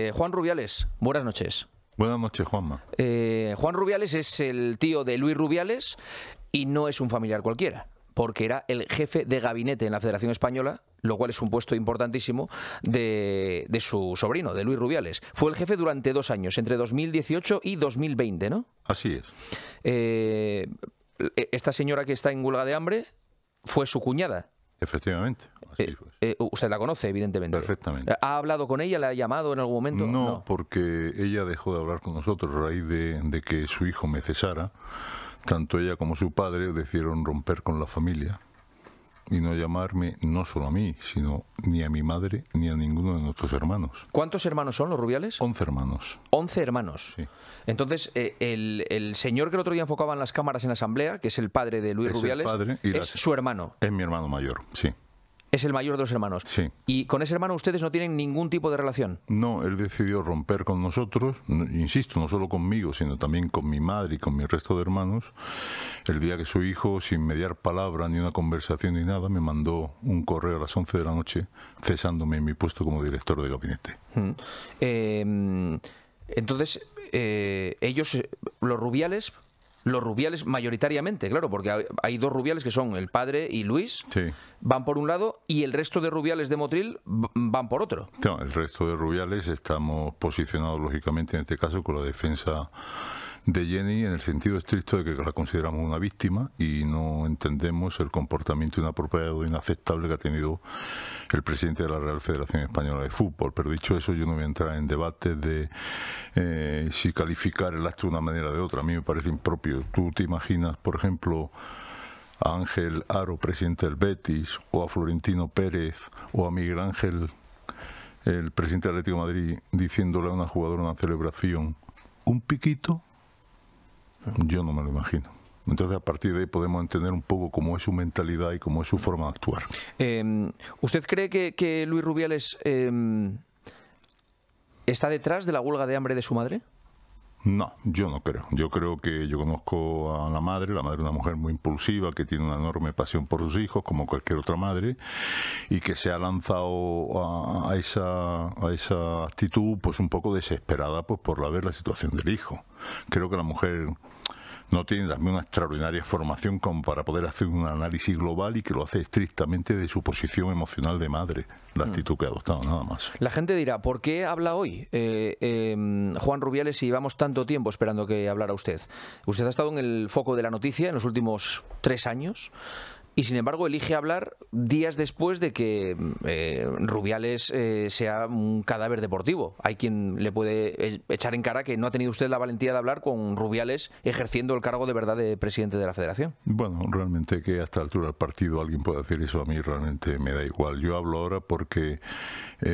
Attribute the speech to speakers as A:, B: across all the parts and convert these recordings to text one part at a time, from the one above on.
A: Eh, Juan Rubiales, buenas noches. Buenas noches, Juanma. Eh, Juan Rubiales es el tío de Luis Rubiales y no es un familiar cualquiera, porque era el jefe de gabinete en la Federación Española, lo cual es un puesto importantísimo de, su sobrino, de Luis Rubiales. Fue el jefe durante dos años, entre 2018 y 2020, ¿no? Así es. Eh, e-, esta señora que está en huelga de hambre fue su cuñada. Efectivamente. Eh, eh, usted la conoce, evidentemente. Perfectamente. ¿Ha hablado con ella? ¿La ha llamado en algún momento? No,
B: porque ella dejó de hablar con nosotros a raíz de, de que su hijo me cesara. Tanto ella como su padre decidieron romper con la familia y no llamarme no solo a mí, sino ni a mi madre ni a ninguno de nuestros hermanos.
A: ¿Cuántos hermanos son los Rubiales? Once hermanos. Once hermanos. Entonces, eh, el, señor que el otro día enfocaba en las cámaras en la asamblea, que es el padre de Luis Rubiales, y es su hermano.
B: Es mi hermano mayor, sí es el mayor de los hermanos. Sí.
A: Y con ese hermano ustedes no tienen ningún tipo de relación.
B: No, él decidió romper con nosotros, insisto, no solo conmigo, sino también con mi madre y con mi resto de hermanos. El día que su hijo, sin mediar palabra, ni una conversación ni nada, me mandó un correo a las 11 de la noche cesándome en mi puesto como director de gabinete. Mm.
A: Eh, entonces, eh, ellos, eh, los rubiales, los rubiales mayoritariamente, claro, porque hay dos rubiales que son el padre y Luis, van por un lado y el resto de rubiales de Motril van por otro.
B: el resto de rubiales estamos posicionados lógicamente en este caso con la defensa de Jenny en el sentido estricto de que la consideramos una víctima y no entendemos el comportamiento inapropiado e inaceptable que ha tenido el presidente de la Real Federación Española de Fútbol. Pero dicho eso, yo no voy a entrar en debate de eh, si calificar el acto de una manera o de otra. A mí me parece impropio. Tú te imaginas, por ejemplo, a Ángel Aro, presidente del Betis, o a Florentino Pérez, o a Miguel Ángel, el presidente del Atlético de Madrid, diciéndole a una jugadora una celebración un piquito yo no me lo imagino. Entonces, a partir de ahí podemos entender un poco cómo es su mentalidad y cómo es su forma de actuar.
A: Em, ¿Usted cree que, Luis Rubiales em, está detrás de la huelga de hambre de su madre?
B: No, yo no creo. Yo creo que yo conozco a la madre, la madre es una mujer muy impulsiva, que tiene una enorme pasión por sus hijos, como cualquier otra madre, y que se ha lanzado a, esa, a esa actitud pues un poco desesperada pues, por la ver la situación del hijo. Creo que la mujer no tiene también una extraordinaria formación como para poder hacer un análisis global y que lo hace estrictamente de su posición emocional de madre, la mm. actitud que ha adoptado, nada más.
A: La gente dirá, ¿por qué habla hoy eh, em, Juan Rubiales si llevamos tanto tiempo esperando que hablara usted? Usted ha estado en el foco de la noticia en los últimos tres años y sin embargo elige hablar días después de que eh, Rubiales eh, sea un cadáver deportivo. Hay quien le puede eh, echar en cara que no ha tenido usted la valentía de hablar con Rubiales ejerciendo el cargo de verdad de presidente de la federación.
B: Bueno, realmente que a esta altura del partido alguien pueda decir eso a mí realmente me da igual. Yo hablo ahora porque he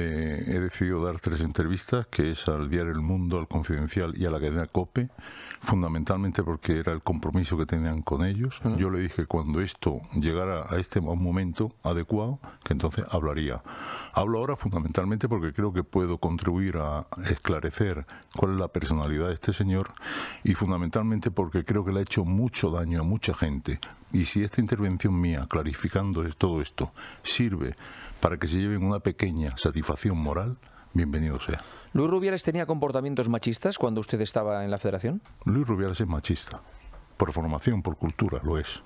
B: decidido dar tres entrevistas, que es al diario El Mundo, al Confidencial y a la cadena COPE fundamentalmente porque era el compromiso que tenían con ellos. Yo le dije cuando esto llegara a este momento adecuado, que entonces hablaría. Hablo ahora fundamentalmente porque creo que puedo contribuir a esclarecer cuál es la personalidad de este señor y fundamentalmente porque creo que le ha hecho mucho daño a mucha gente. Y si esta intervención mía, clarificando todo esto, sirve para que se lleven una pequeña satisfacción moral, bienvenido sea.
C: ¿Luis
A: Rubiales tenía comportamientos machistas cuando usted estaba en la federación?
B: Luis Rubiales es machista. Por formación, por cultura, lo es.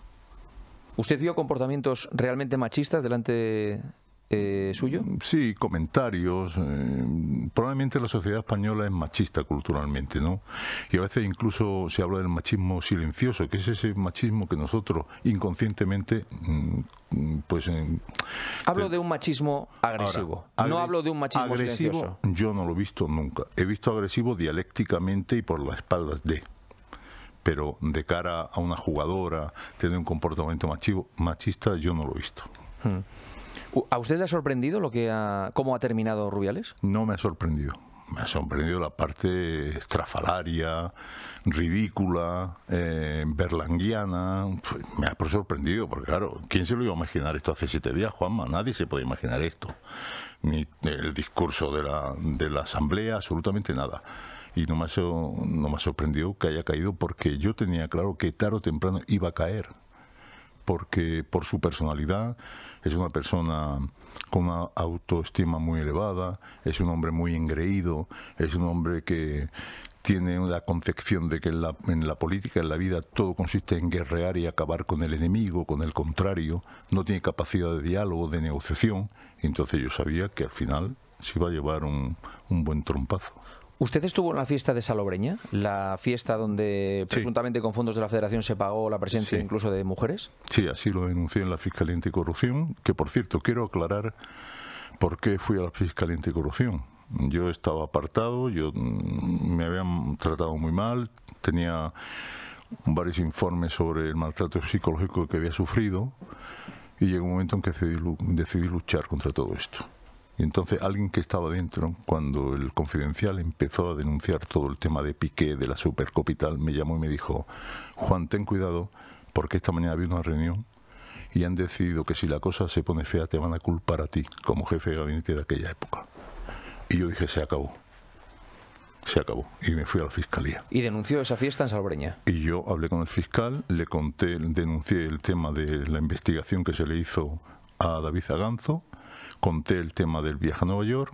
A: ¿Usted vio comportamientos realmente machistas delante
B: eh, suyo? Sí, comentarios. Eh, probablemente la sociedad española es machista culturalmente, ¿no? Y a veces incluso se habla del machismo silencioso, que es ese machismo que nosotros inconscientemente, mm, pues... Eh,
A: hablo de un machismo agresivo, no hablo de un machismo silencioso.
B: Yo no lo he visto nunca. He visto agresivo dialécticamente y por las espaldas de pero de cara a una jugadora, tener un comportamiento machista, yo no lo he visto. Hmm.
A: ¿A usted le ha sorprendido lo que cómo ha terminado Rubiales?
B: No me ha sorprendido. Me ha sorprendido la parte estrafalaria, ridícula, eh, berlanguiana. Pues, me ha sorprendido, porque claro, ¿quién se lo iba a imaginar esto hace siete días, Juanma? Nadie se puede imaginar esto. Ni el discurso de la, de la Asamblea, absolutamente nada y no me, ha, no me que haya caído porque yo tenía claro que tarde o temprano iba a caer, porque por su personalidad, es una persona con una autoestima muy elevada, es un hombre muy engreído, es un hombre que tiene la concepción de que en la, política, en la vida, todo consiste en guerrear y acabar con el enemigo, con el contrario, no tiene capacidad de diálogo, de negociación, entonces yo sabía que al final se iba a llevar un buen trompazo.
A: ¿Usted estuvo en la fiesta de Salobreña? ¿La fiesta donde presuntamente con fondos de la Federación se pagó la presencia incluso de mujeres?
B: Sí, así lo denuncié en la Fiscalía Anticorrupción, que por cierto, quiero aclarar por qué fui a la Fiscalía Anticorrupción. Yo estaba apartado, yo mm, me habían tratado muy mal, tenía varios informes sobre el maltrato psicológico que había sufrido y llegó un momento en que decidí luchar contra todo esto. Y entonces alguien que estaba dentro, cuando el confidencial empezó a denunciar todo el tema de Piqué, de la supercopital, me llamó y me dijo, Juan, ten cuidado, porque esta mañana había una reunión y han decidido que si la cosa se pone fea te van a culpar a ti como jefe de gabinete de aquella época. Y yo dije, se acabó. Se acabó. Y me fui a la fiscalía.
A: ¿Y denunció esa fiesta en Salbreña?
B: Y yo hablé con el fiscal, le conté, denuncié el tema de la investigación que se le hizo a David Aganzo conté el tema del viaje a Nueva York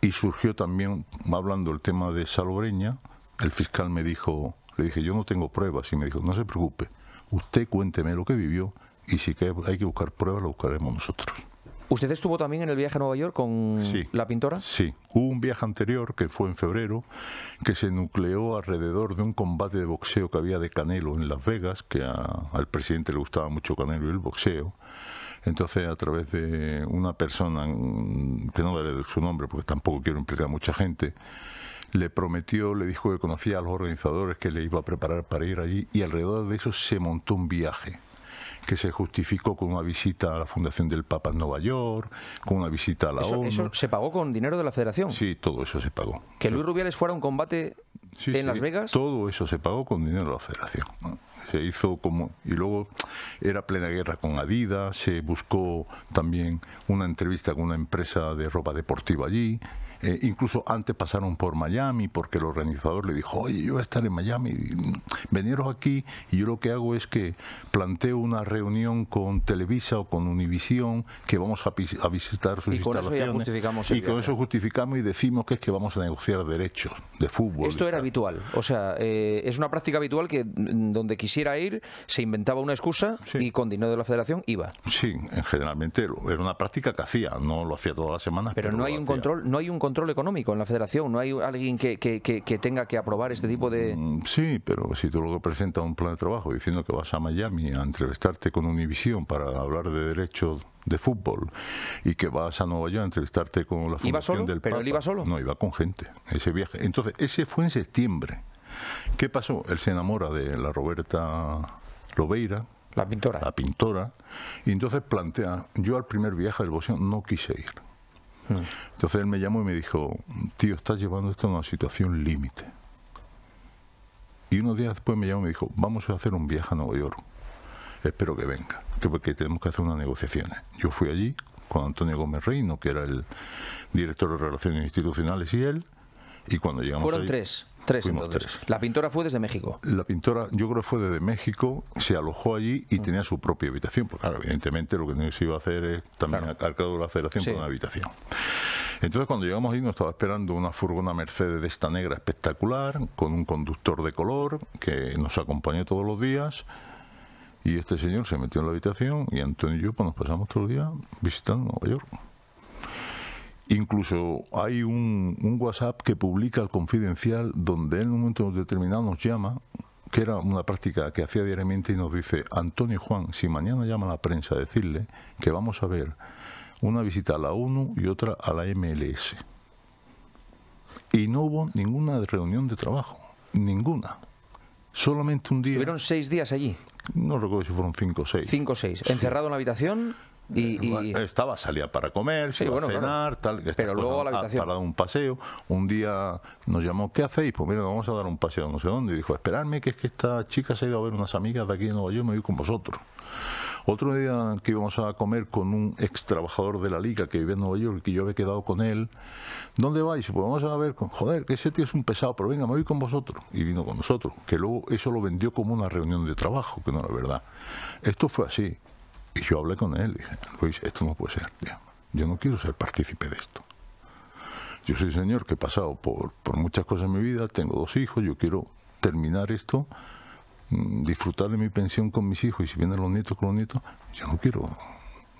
B: y surgió también, hablando el tema de Salobreña, el fiscal me dijo, le dije, yo no tengo pruebas, y me dijo, no se preocupe, usted cuénteme lo que vivió y si hay que buscar pruebas, lo buscaremos nosotros.
A: ¿Usted estuvo también en el viaje a Nueva York con
B: la pintora? Sí, hubo un viaje anterior que fue en febrero, que se nucleó alrededor de un combate de boxeo que había de Canelo en Las Vegas, que al presidente le gustaba mucho Canelo y el boxeo. Entonces, a través de una persona, mm, que no daré su nombre porque tampoco quiero implicar a mucha gente, le prometió, le dijo que conocía a los organizadores que le iba a preparar para ir allí y alrededor de eso se montó un viaje que se justificó con una visita a la Fundación del Papa en Nueva York, con una visita a la ONU. ¿Eso
A: se pagó con dinero de la Federación?
B: Sí, todo eso se pagó.
A: ¿Que Luis Rubiales fuera a un combate en Las Vegas?
B: Todo eso se pagó con dinero de la Federación se hizo como... Y luego era plena guerra con Adidas, se buscó también una entrevista con una empresa de ropa deportiva allí, eh, incluso antes pasaron por Miami porque el organizador le dijo, oye, yo voy a estar en Miami, veniros aquí y yo lo que hago es que planteo una reunión con Televisa o con Univisión que vamos a, visitar sus instalaciones. y con eso justificamos y decimos que es que vamos a negociar derechos de fútbol.
A: Esto era habitual, o sea, eh, es una práctica habitual que mm, donde quisiera ir se inventaba una excusa y con dinero de la federación iba.
B: Sí, generalmente era una práctica que hacía, no lo hacía todas las semanas. Pero,
A: no, hay un control, no hay un control control económico en la federación, no hay alguien que, tenga que aprobar este tipo de...
B: Mm, sí, pero si tú luego presentas un plan de trabajo diciendo que vas a Miami a entrevistarte con Univision para hablar de derechos de fútbol y que vas a Nueva York a entrevistarte con la Fundación del ¿Pero él iba solo? No, iba con gente, ese viaje. Entonces, ese fue en septiembre. ¿Qué pasó? Él se enamora de la Roberta Lobeira, la pintora. La pintora. Y entonces plantea, yo al primer viaje del Bosón no quise ir. Mm. Entonces él me llamó y me dijo, tío, estás llevando esto a una situación límite. Y unos días después me llamó y me dijo, vamos a hacer un viaje a Nueva York. Espero que venga, que porque tenemos que hacer unas negociaciones. Yo fui allí con Antonio Gómez Reino, que era el director de Relaciones Institucionales, y él. Y cuando llegamos... Fueron tres tres.
A: La pintora fue desde México.
B: La pintora, yo creo que fue desde México, se alojó allí y mm. tenía su propia habitación. Porque, claro, evidentemente lo que se iba a hacer es también al cabo de la federación con una habitación. Entonces, cuando llegamos ahí, nos estaba esperando una furgona Mercedes de esta negra espectacular, con un conductor de color que nos acompañó todos los días. Y este señor se metió en la habitación y Antonio y yo pues, nos pasamos todo el día visitando Nueva York. Incluso hay un, WhatsApp que publica el confidencial donde en un momento determinado nos llama, que era una práctica que hacía diariamente y nos dice, Antonio Juan, si mañana llama la prensa a decirle que vamos a ver una visita a la ONU y otra a la MLS. Y no hubo ninguna reunión de trabajo, ninguna. Solamente un día.
A: ¿Tuvieron seis días
B: allí? No recuerdo si fueron cinco o seis. Cinco o seis. ¿Encerrado en la habitación? Eh, y, Estaba, salía para comer, cenar, tal. Que Pero luego a la ah, habitación. un paseo. Un día nos llamó, ¿qué hacéis? Pues mira, vamos a dar un paseo no sé dónde. Y dijo, esperadme, que es que esta chica se ha a ver unas amigas de aquí en Nueva York, me voy con vosotros. Otro día que íbamos a comer con un ex trabajador de la liga que vive en Nueva York y yo había quedado con él. ¿Dónde vais? Pues vamos a ver, con, joder, que ese tío es un pesado, pero venga, me voy con vosotros. Y vino con nosotros, que luego eso lo vendió como una reunión de trabajo, que no era verdad. Esto fue así. Y yo hablé con él, dije, Luis, esto no puede ser, yo no quiero ser partícipe de esto. Yo soy señor que he pasado por, muchas cosas en mi vida, tengo dos hijos, yo quiero terminar esto, mm, disfrutar de mi pensión con mis hijos y si vienen los nietos con los nietos, yo no quiero,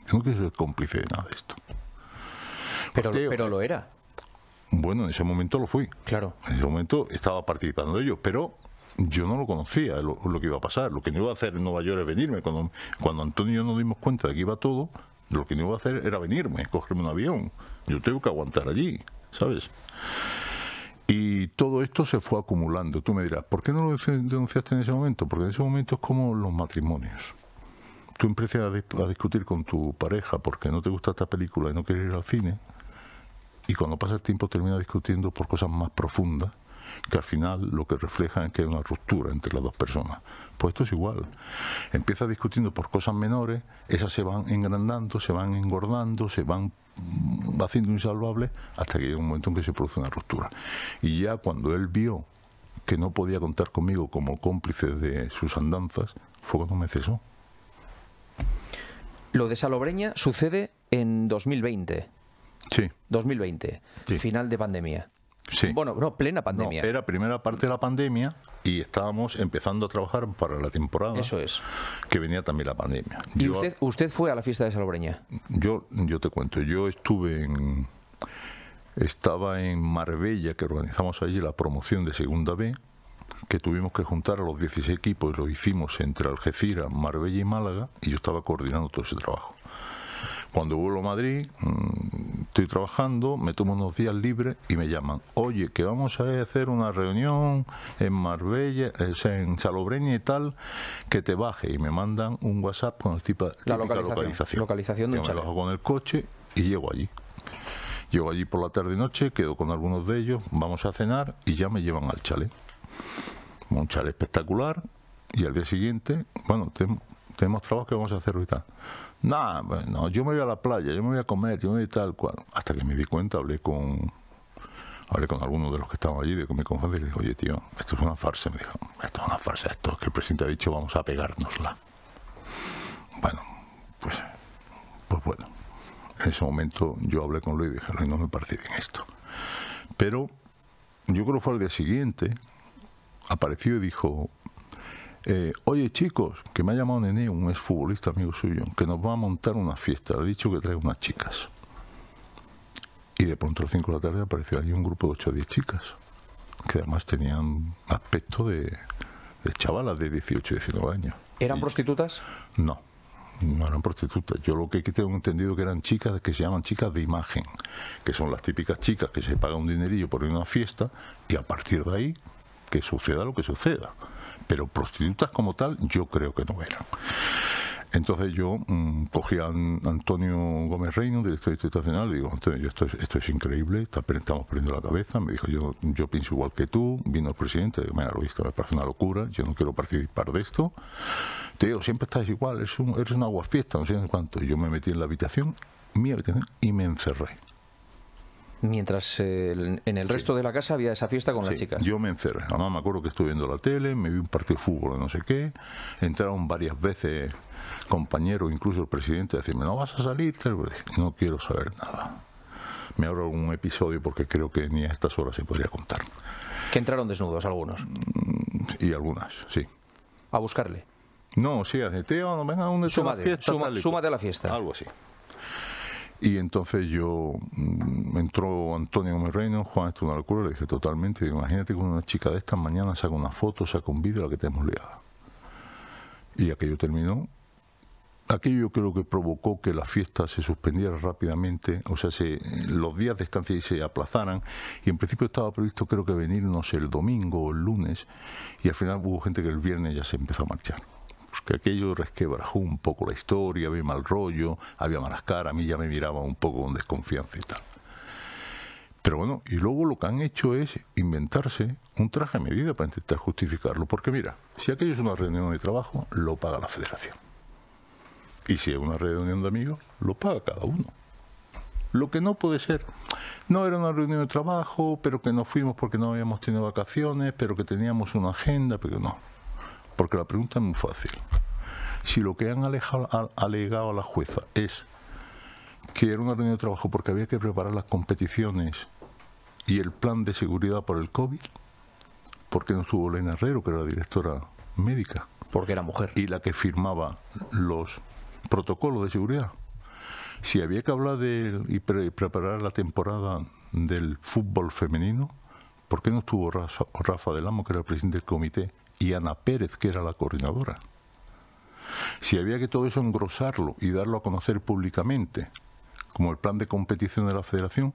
B: yo no quiero ser cómplice de nada de esto.
A: Pero, pero lo eh, era.
B: Bueno, en ese momento lo fui. Claro. En ese momento estaba participando de ello, pero yo no lo conocía lo, que iba a pasar. Lo que no iba a hacer en Nueva York es venirme. Cuando, cuando Antonio y yo nos dimos cuenta de que iba todo, lo que no iba a hacer era venirme, cogerme un avión. Yo tengo que aguantar allí, ¿sabes? Y todo esto se fue acumulando. Tú me dirás, ¿por qué no lo denunciaste en ese momento? Porque en ese momento es como los matrimonios. Tú empiezas a, discutir con tu pareja porque no te gusta esta película y no quieres ir al cine. Y cuando pasa el tiempo termina discutiendo por cosas más profundas que al final lo que refleja es que hay una ruptura entre las dos personas. Pues esto es igual. Empieza discutiendo por cosas menores, esas se van engrandando, se van engordando, se van mm, haciendo insalvables, hasta que llega un momento en que se produce una ruptura. Y ya cuando él vio que no podía contar conmigo como cómplice de sus andanzas, fue cuando me cesó.
A: Lo de Salobreña sucede en 2020. Sí. 2020, final de pandemia. Bueno, no, plena pandemia. era
B: primera parte de la pandemia y estábamos empezando a trabajar para la temporada. Eso es. Que venía también la pandemia. ¿Y
A: usted, fue a la fiesta de Salobreña? Yo, yo
B: te cuento, yo estuve en. Estaba en Marbella, que organizamos allí la promoción de Segunda B, que tuvimos que juntar a los 16 equipos y lo hicimos entre Algeciras, Marbella y Málaga, y yo estaba coordinando todo ese trabajo. Cuando vuelvo a Madrid, mm, estoy trabajando, me tomo unos días libres y me llaman. Oye, que vamos a hacer una reunión en Marbella, eh, en Salobreña y tal, que te baje. Y me mandan un WhatsApp con el tipo de localización. Yo me bajo con el coche y llego allí. Llego allí por la tarde y noche, quedo con algunos de ellos, vamos a cenar y ya me llevan al chalet. Un chalet espectacular y al día siguiente, bueno, tenemos trabajo que vamos a hacer ahorita. Nah, pues, no, yo me voy a la playa, yo me voy a comer, yo me voy tal cual. Hasta que me di cuenta, hablé con hablé con algunos de los que estaban allí, de con mi y le dije, oye tío, esto es una farsa. Me dijo, esto es una farsa, esto es que el presidente ha dicho, vamos a pegárnosla. Bueno, pues, pues bueno. En ese momento yo hablé con Luis y dije, Luis, no me parece bien esto. Pero yo creo que fue al día siguiente, apareció y dijo, eh, oye chicos, que me ha llamado Nene, un exfutbolista amigo suyo, que nos va a montar una fiesta, le ha dicho que trae unas chicas. Y de pronto a las 5 de la tarde apareció ahí un grupo de 8 o 10 chicas, que además tenían aspecto de, chavalas de 18 y 19 años.
A: ¿Eran prostitutas?
B: No, no eran prostitutas. Yo lo que tengo entendido que eran chicas que se llaman chicas de imagen, que son las típicas chicas que se paga un dinerillo por ir a una fiesta y a partir de ahí que suceda lo que suceda pero prostitutas como tal yo creo que no eran. Entonces yo mm, cogí a Antonio Gómez Reino, director institucional, y digo, Antonio, esto es, increíble, estamos perdiendo la cabeza. Me dijo, yo, yo pienso igual que tú, vino el presidente, me mira, lo visto, me parece una locura, yo no quiero participar de esto. Te digo, siempre estás igual, eres un, eres no sé en cuánto. Y yo me metí en la habitación, mi
A: habitación, y me encerré mientras eh, en el resto de la casa había esa fiesta con
B: la las chicas. Yo me encerré. Además me acuerdo que estuve viendo la tele, me vi un partido de fútbol, no sé qué. Entraron varias veces compañeros, incluso el presidente, a decirme, no vas a salir. Pues no quiero saber nada. Me abro un episodio porque creo que ni a estas horas se podría contar.
A: Que entraron desnudos algunos. Mm,
B: y algunas, sí.
A: ¿A buscarle? No, sí, a tío, venga, ¿dónde súmate, la fiesta? súmate a la fiesta. Algo así.
B: Y entonces yo mm, entró Antonio mi Reino, Juan, esto en una locura, le dije totalmente, imagínate con una chica de estas mañana saca una foto, saca un vídeo, la que tenemos liada. Y aquello terminó. Aquello creo que provocó que la fiesta se suspendiera rápidamente, o sea, se, los días de estancia se aplazaran y en principio estaba previsto creo que venirnos el domingo o el lunes y al final hubo gente que el viernes ya se empezó a marchar que aquello resquebrajó un poco la historia, había mal rollo, había malas caras, a mí ya me miraba un poco con desconfianza y tal. Pero bueno, y luego lo que han hecho es inventarse un traje a medida para intentar justificarlo. Porque mira, si aquello es una reunión de trabajo, lo paga la federación. Y si es una reunión de amigos, lo paga cada uno. Lo que no puede ser, no era una reunión de trabajo, pero que no fuimos porque no habíamos tenido vacaciones, pero que teníamos una agenda, pero no. Porque la pregunta es muy fácil. Si lo que han alejado, alegado a la jueza es que era una reunión de trabajo porque había que preparar las competiciones y el plan de seguridad por el COVID, ¿por qué no estuvo Lena Herrero, que era la directora médica. Porque era mujer. Y la que firmaba los protocolos de seguridad. Si había que hablar de, y preparar la temporada del fútbol femenino, ¿por qué no estuvo Rafa, Rafa, del Amo, que era el presidente del comité, y Ana Pérez, que era la coordinadora. Si había que todo eso engrosarlo y darlo a conocer públicamente, como el plan de competición de la federación,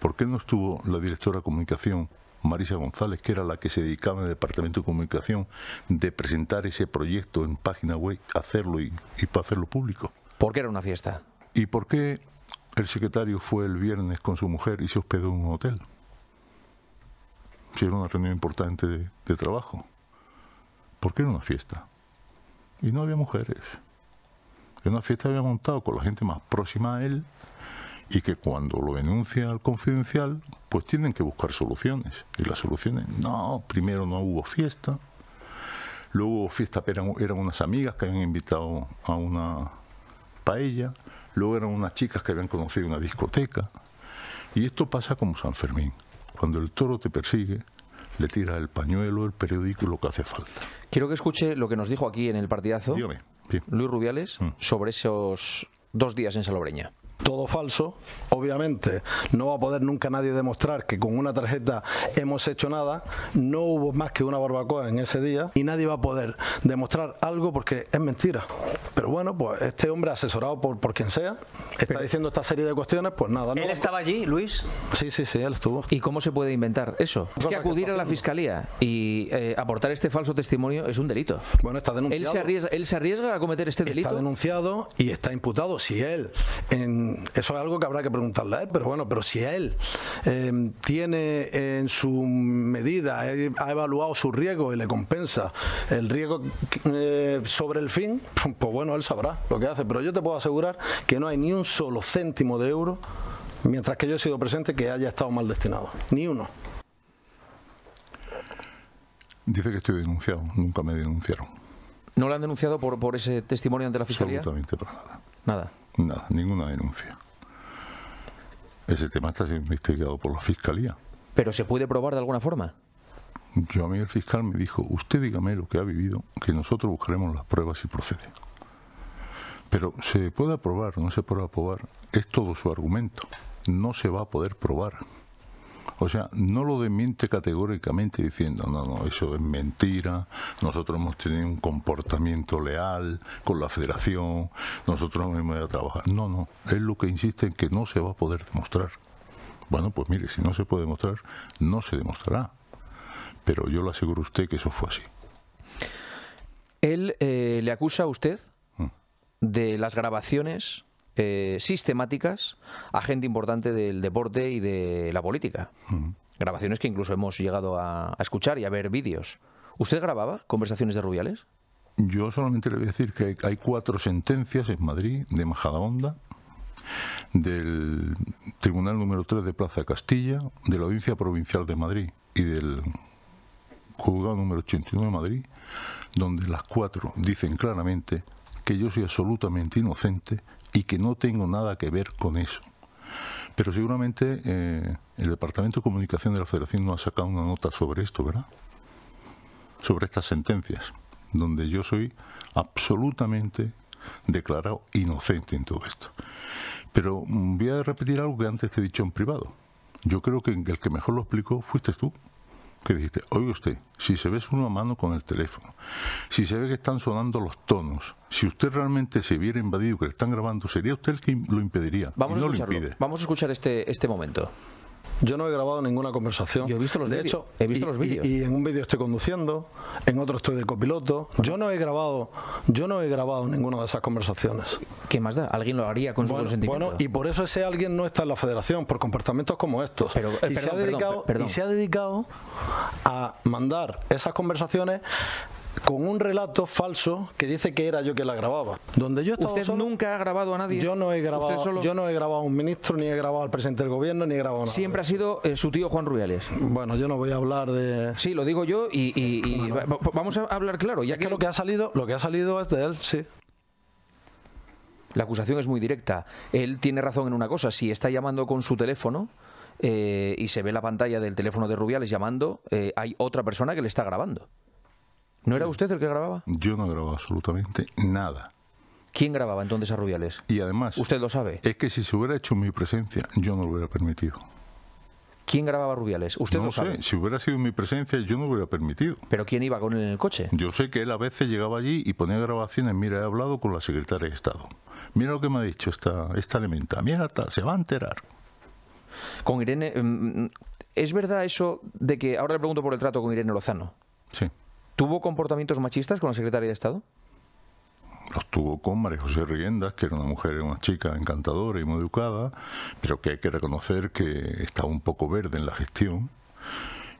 B: ¿por qué no estuvo la directora de comunicación, Marisa González, que era la que se dedicaba en el departamento de comunicación de presentar ese proyecto en página web, hacerlo y, para hacerlo público? Porque era una fiesta. ¿Y por qué el secretario fue el viernes con su mujer y se hospedó en un hotel? Si era una reunión importante de trabajo porque era una fiesta. Y no había mujeres. Era una fiesta que había montado con la gente más próxima a él y que cuando lo denuncia al confidencial, pues tienen que buscar soluciones. Y las soluciones, no, primero no hubo fiesta, luego hubo fiesta eran, eran unas amigas que habían invitado a una paella, luego eran unas chicas que habían conocido una discoteca. Y esto pasa como San Fermín. Cuando el toro te persigue, le tira el pañuelo, el periódico, lo que hace falta.
A: Quiero que escuche lo que nos dijo aquí en el partidazo Luis Rubiales mm. sobre esos dos días en Salobreña
C: todo falso, obviamente no va a poder nunca nadie demostrar que con una tarjeta hemos hecho nada, no hubo más que una barbacoa en ese día y nadie va a poder demostrar algo porque es mentira. Pero bueno, pues este hombre asesorado por, por quien sea, está diciendo esta serie de cuestiones, pues nada. ¿no? ¿Él estaba allí, Luis? Sí, sí, sí, él estuvo. ¿Y cómo se puede inventar eso? Es que acudir a la fiscalía
A: y eh, aportar este falso testimonio es un delito.
C: Bueno, está denunciado. ¿Él se arriesga,
A: él se arriesga a cometer este delito? Está
C: denunciado y está imputado. Si él en eso es algo que habrá que preguntarle a él, pero bueno, pero si él em, tiene en su medida, ha evaluado su riesgo y le compensa el riesgo eh, sobre el fin, pues bueno, él sabrá lo que hace, pero yo te puedo asegurar que no hay ni un solo céntimo de euro mientras que yo he sido presente que haya estado mal destinado, ni uno.
B: Dice que estoy denunciado, nunca me denunciaron.
C: ¿No lo han
A: denunciado por, ese testimonio ante la Fiscalía?
B: Absolutamente para nada. Nada. Nada, ninguna denuncia.
A: Ese tema está siendo investigado por la fiscalía. ¿Pero se puede probar de alguna forma?
B: Yo a mí el fiscal me dijo, usted dígame lo que ha vivido, que nosotros buscaremos las pruebas si procede. Pero se puede aprobar, no se puede aprobar, es todo su argumento. No se va a poder probar. O sea, no lo desmiente categóricamente diciendo, no, no, eso es mentira, nosotros hemos tenido un comportamiento leal con la federación, nosotros hemos ido a trabajar. No, no, es lo que insiste en que no se va a poder demostrar. Bueno, pues mire, si no se puede demostrar, no se demostrará. Pero yo le aseguro a usted que eso fue así.
A: Él eh, le acusa a usted mm. de las grabaciones eh, sistemáticas a gente importante del deporte y de la política. Mm. Grabaciones que incluso hemos llegado a, escuchar y a ver vídeos. ¿Usted grababa conversaciones de Rubiales? Yo solamente
B: le voy a decir que hay cuatro sentencias en Madrid de majada Majadahonda, del Tribunal número 3 de Plaza de Castilla, de la Audiencia Provincial de Madrid y del Juzgado número 81 de Madrid, donde las cuatro dicen claramente que yo soy absolutamente inocente y que no tengo nada que ver con eso. Pero seguramente eh, el Departamento de Comunicación de la Federación no ha sacado una nota sobre esto, ¿verdad? Sobre estas sentencias, donde yo soy absolutamente declarado inocente en todo esto. Pero mm, voy a repetir algo que antes te he dicho en privado. Yo creo que el que mejor lo explicó fuiste tú, que dijiste, oiga usted, si se ve a mano con el teléfono, si se ve que están sonando los tonos, si usted realmente se viera invadido, que le están grabando, sería usted el que lo impediría. Vamos a
C: Vamos a escuchar este, este momento. Yo no he grabado ninguna conversación. de hecho, he visto los vídeos. Y, en un vídeo estoy conduciendo, en otro estoy de copiloto. Yo no he grabado, yo no he grabado ninguna de esas conversaciones. ¿Qué más da? Alguien lo haría con bueno, su Bueno, y por eso ese alguien no está en la Federación por comportamientos como estos. Eh, se ha dedicado, y se ha dedicado a mandar esas conversaciones con un relato falso que dice que era yo que la grababa. Donde yo ¿Usted nunca ha grabado a nadie? Yo no he grabado, yo no he grabado a un ministro, ni he grabado al presidente del gobierno, ni he grabado a nadie. Siempre ha sido eh, su tío Juan Rubiales. Bueno, yo no voy a hablar de... Sí, lo digo yo y, vamos a hablar claro. Ya es que, lo que ha salido, lo que ha salido es de él, sí.
A: La acusación es muy directa. Él tiene razón en una cosa. Si está llamando con su teléfono eh, y se ve la pantalla del teléfono de Rubiales llamando, eh, hay otra persona que le está grabando. ¿No era usted el
B: que grababa? Yo no grababa absolutamente nada. ¿Quién
A: grababa entonces a Rubiales? Y además... ¿Usted lo
B: sabe? Es que si se hubiera hecho mi presencia, yo no lo hubiera permitido. ¿Quién grababa Rubiales? Usted no lo sabe. Sé. Si hubiera sido mi presencia, yo no lo hubiera permitido. ¿Pero quién iba con él en el coche? Yo sé que él a veces llegaba allí y ponía grabaciones. Mira, he hablado con la secretaria de Estado. Mira lo que me ha dicho esta, esta elementa. Mira, tal, se
A: va a enterar. Con Irene, mm, mm, ¿es verdad eso de que, ahora le pregunto por el trato con Irene Lozano? Sí. ¿Tuvo comportamientos machistas con la secretaria de Estado?
B: los tuvo con María José Riendas, que era una mujer, una chica encantadora y muy educada, pero que hay que reconocer que estaba un poco verde en la gestión.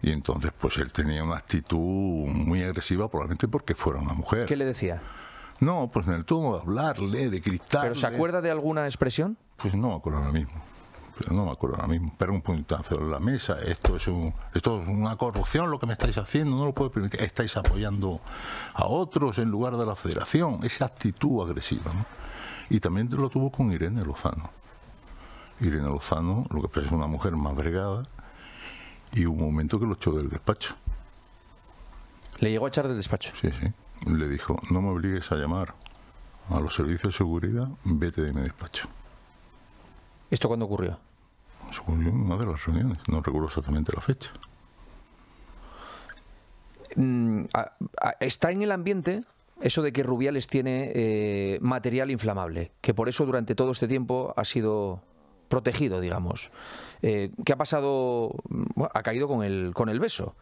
B: Y entonces, pues él tenía una actitud muy agresiva, probablemente porque fuera una mujer. ¿Qué
A: le decía? No, pues en el tono
B: de hablarle, de cristal. ¿Pero se acuerda
A: de alguna expresión? Pues
B: no, con ahora mismo no me acuerdo ahora mismo, pero un puntazo en la mesa, esto es, esto es una corrupción lo que me estáis haciendo, no lo puedo permitir, estáis apoyando a otros en lugar de la federación, esa actitud agresiva. Y también lo tuvo con Irene Lozano. Irene Lozano, lo que parece es una mujer más bregada, y un momento que lo echó del despacho.
A: ¿Le llegó a echar del despacho? Sí, sí.
B: Le dijo, no me obligues a llamar a los servicios de seguridad, vete de mi despacho.
A: ¿Esto cuándo ocurrió? según una de las reuniones, no recuerdo exactamente la fecha. Mm, está en el ambiente eso de que Rubiales tiene eh, material inflamable, que por eso durante todo este tiempo ha sido protegido, digamos. Eh, ¿Qué ha pasado? ha caído con el, con el beso,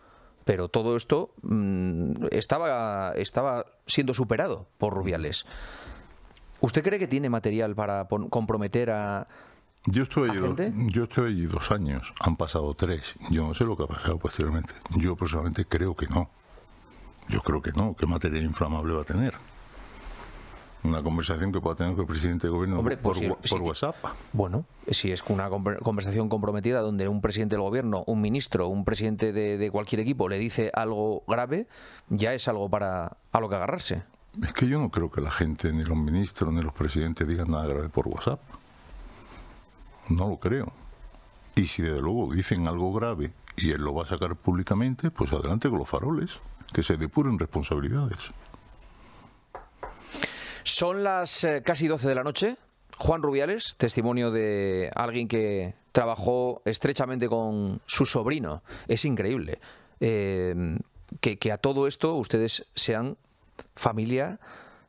A: pero todo esto mm, estaba, estaba siendo superado por Rubiales. ¿Usted cree que tiene material para comprometer a, yo estoy allí,
B: yo allí dos años, han pasado tres. Yo no sé lo que ha pasado posteriormente. Yo personalmente creo que no. Yo creo que no. ¿Qué materia inflamable va a tener? Una conversación que pueda tener con el presidente del gobierno pues por, WhatsApp.
A: Bueno, si es una conversación comprometida donde un presidente del gobierno, un ministro, un presidente de, de cualquier equipo le dice algo grave, ya es algo para a lo que agarrarse. Es que yo no
B: creo que la gente, ni los ministros, ni los presidentes digan nada grave por WhatsApp. No lo creo. Y si desde luego dicen algo grave y él lo va a sacar públicamente, pues adelante con los faroles, que se depuren responsabilidades.
A: Son las eh, casi 12 de la noche. Juan Rubiales, testimonio de alguien que trabajó estrechamente con su sobrino. Es increíble eh, que, a todo esto ustedes sean familia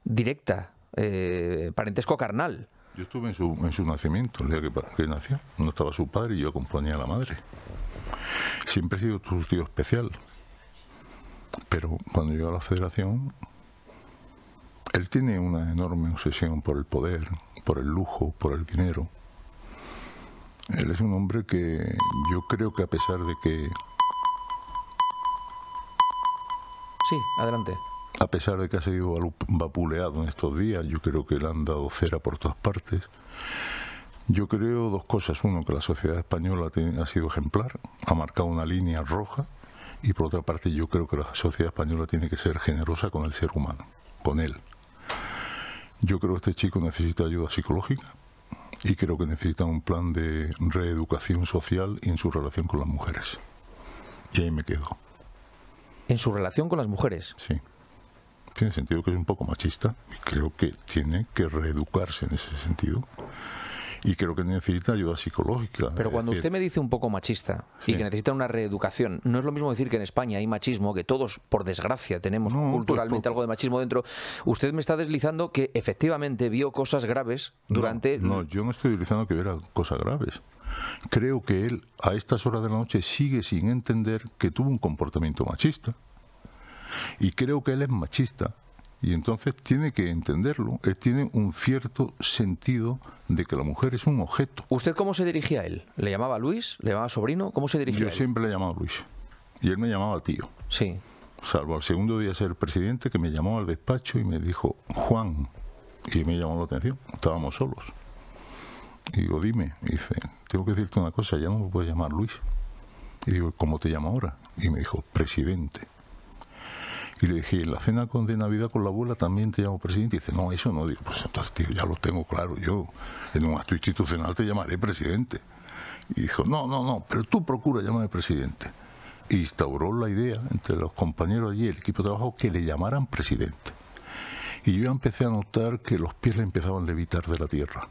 A: directa, eh, parentesco carnal.
B: Yo estuve en su, nacimiento, el día que, que, nació. No estaba su padre y yo acompañé a la madre. Siempre he sido su tío especial. Pero cuando llegó a la federación, él tiene una enorme obsesión por el poder, por el lujo, por el dinero. Él es un hombre que yo creo que a pesar de que...
A: Sí, adelante
B: a pesar de que ha sido vapuleado en estos días, yo creo que le han dado cera por todas partes. Yo creo dos cosas. Uno, que la sociedad española ha sido ejemplar, ha marcado una línea roja y por otra parte yo creo que la sociedad española tiene que ser generosa con el ser humano, con él. Yo creo que este chico necesita ayuda psicológica y creo que necesita un plan de reeducación social en su relación con las mujeres. Y ahí me quedo.
A: ¿En su relación con las mujeres? Sí
B: tiene sentido que es un poco machista y creo que tiene que reeducarse en ese sentido y creo que necesita ayuda psicológica. Pero cuando usted
A: me dice un poco machista y que necesita una reeducación, no es lo mismo decir que en España hay machismo, que todos, por desgracia, tenemos pues, culturalmente algo de machismo dentro. Usted me está deslizando que efectivamente vio cosas graves durante... No,
B: yo no estoy deslizando que viera cosas graves. Creo que él a estas horas de la noche sigue sin entender que tuvo un comportamiento machista y creo que él es machista. Y entonces tiene que entenderlo. Él tiene un cierto sentido de que la mujer es un objeto.
A: ¿Usted cómo se dirigía a él? ¿Le llamaba Luis? ¿Le llamaba sobrino? ¿Cómo se dirigía? Yo a él? siempre le llamaba
B: Luis. Y él me llamaba tío. Sí. Salvo al segundo día ser presidente que me llamó al despacho y me dijo, Juan. Y me llamó la atención. Estábamos solos. Y digo, dime. Y dice, tengo que decirte una cosa, ya no me puedes llamar Luis. Y digo, ¿cómo te llamo ahora? Y me dijo, presidente. Y le dije, en la cena con, de Navidad con la abuela también te llamo presidente. Y dice, no, eso no. Digo, pues entonces, tío, ya lo tengo claro. Yo en un acto institucional te llamaré presidente. Y dijo, no, no, no, pero tú procura llamarme presidente. ...y instauró la idea entre los compañeros allí, el equipo de trabajo, que le llamaran presidente. Y yo empecé a notar que los pies le empezaban a levitar de la tierra.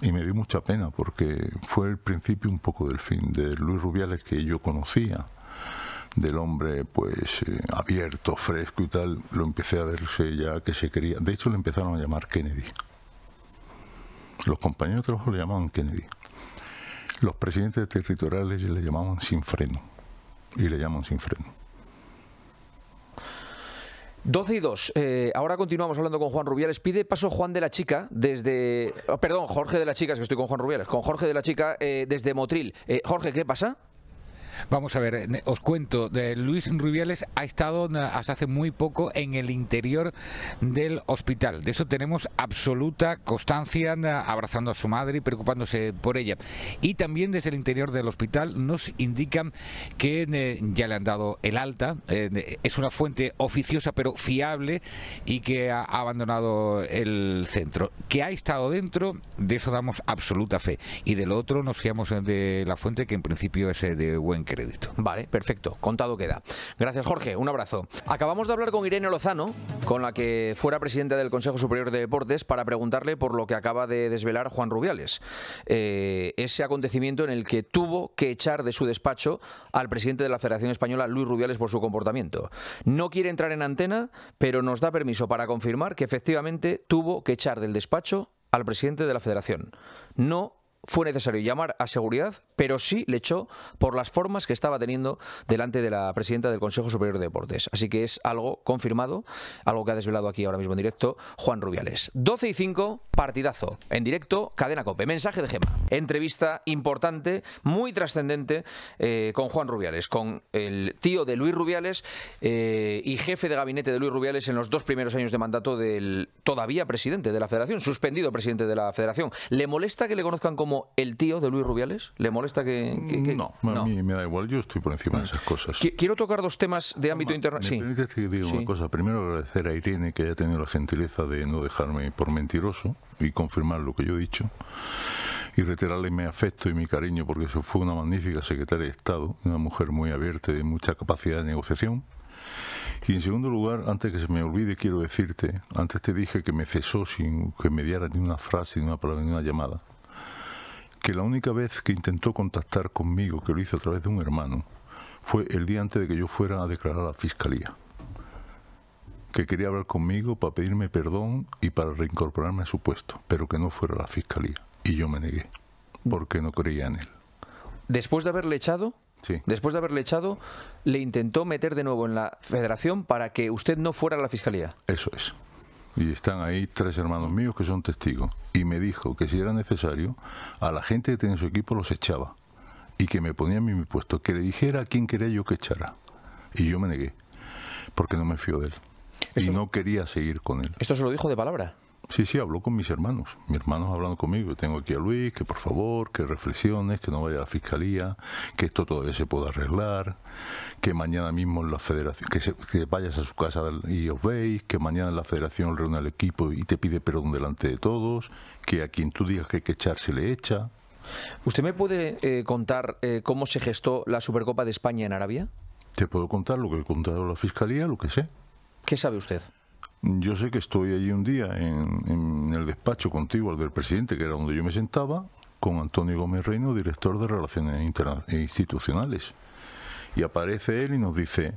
B: Y me dio mucha pena porque fue el principio un poco del fin de Luis Rubiales que yo conocía del hombre pues eh, abierto, fresco y tal, lo empecé a verse ya que se quería. De hecho, le empezaron a llamar Kennedy. Los compañeros de trabajo le llamaban Kennedy. Los presidentes territoriales le llamaban sin freno. Y le llaman sin freno.
A: 12 y 2. Eh, ahora continuamos hablando con Juan Rubiales. Pide paso Juan de la Chica desde. Oh, perdón, Jorge de la Chica, es que estoy con Juan Rubiales. Con Jorge de la Chica eh, desde Motril. Jorge, ¿qué pasa? Vamos a ver, os cuento, de Luis Rubiales ha estado hasta hace muy poco en el interior del hospital. De eso tenemos absoluta constancia, abrazando a su madre y preocupándose por ella. Y también desde el interior del hospital nos indican que ya le han dado el alta. Eh, es una fuente oficiosa pero fiable y que ha abandonado el centro. Que ha estado dentro, de eso damos absoluta fe. Y del otro nos fiamos eh, de la fuente que en principio es eh, de buen crédito. Vale, perfecto. Contado queda. Gracias, Jorge. Un abrazo. Acabamos de hablar con Irene Lozano, con la que fuera presidenta del Consejo Superior de Deportes, para preguntarle por lo que acaba de desvelar Juan Rubiales. Eh, ese acontecimiento en el que tuvo que echar de su despacho al presidente de la Federación Española, Luis Rubiales, por su comportamiento. No quiere entrar en antena, pero nos da permiso para confirmar que efectivamente tuvo que echar del despacho al presidente de la Federación. No fue necesario llamar a seguridad, pero sí le echó por las formas que estaba teniendo delante de la presidenta del Consejo Superior de Deportes. Así que es algo confirmado, algo que ha desvelado aquí ahora mismo en directo Juan Rubiales. 12 y 5, partidazo. En directo, cadena cope. Mensaje de Gema. Entrevista importante, muy trascendente eh, con Juan Rubiales, con el tío de Luis Rubiales eh, y jefe de gabinete de Luis Rubiales en los dos primeros años de mandato del todavía presidente de la federación, suspendido presidente de la federación. ¿Le molesta que le conozcan como el tío de Luis Rubiales? ¿Le molesta que.?
B: No, a mí me da igual, yo estoy por encima de esas cosas.
A: Quiero tocar dos temas de ámbito internacional.
B: sí. una cosa. Primero, agradecer a Irene que haya tenido la gentileza de no dejarme por mentiroso y confirmar lo que yo he dicho. Y reiterarle mi afecto y mi cariño porque eso fue una magnífica secretaria de Estado, una mujer muy abierta y de mucha capacidad de negociación. Y en segundo lugar, antes que se me olvide, quiero decirte, antes te dije que me cesó sin que me diera ni una frase, ni una palabra, ni una llamada que la única vez que intentó contactar conmigo, que lo hizo a través de un hermano, fue el día antes de que yo fuera a declarar a la fiscalía, que quería hablar conmigo para pedirme perdón y para reincorporarme a su puesto, pero que no fuera a la fiscalía. Y yo me negué, porque no creía en él.
A: Después de haberle echado, Después de haberle echado, le intentó meter de nuevo en la federación para que usted no fuera a la fiscalía.
B: Eso es y están ahí tres hermanos míos que son testigos. Y me dijo que si era necesario, a la gente que tenía su equipo los echaba y que me ponía en mi puesto, que le dijera a quién quería yo que echara. Y yo me negué, porque no me fío de él. y no quería seguir con él.
A: ¿Esto se lo dijo de palabra?
B: Sí, sí, hablo con mis hermanos. Mis hermanos hablando conmigo. Tengo aquí a Luis, que por favor, que reflexiones, que no vaya a la fiscalía, que esto todavía se pueda arreglar, que mañana mismo en la federación, que, vayas a su casa y os veis, que mañana en la federación reúne al equipo y te pide perdón delante de todos, que a quien tú digas que hay que echar se le echa.
A: ¿Usted me puede eh, contar eh, cómo se gestó la Supercopa de España en Arabia? Te puedo contar lo que he contado la fiscalía, lo que sé. ¿Qué sabe usted?
B: Yo sé que estoy allí un día en, el despacho contigo, al del presidente, que era donde yo me sentaba, con Antonio Gómez Reino, director de Relaciones Institucionales. Y aparece él y nos dice,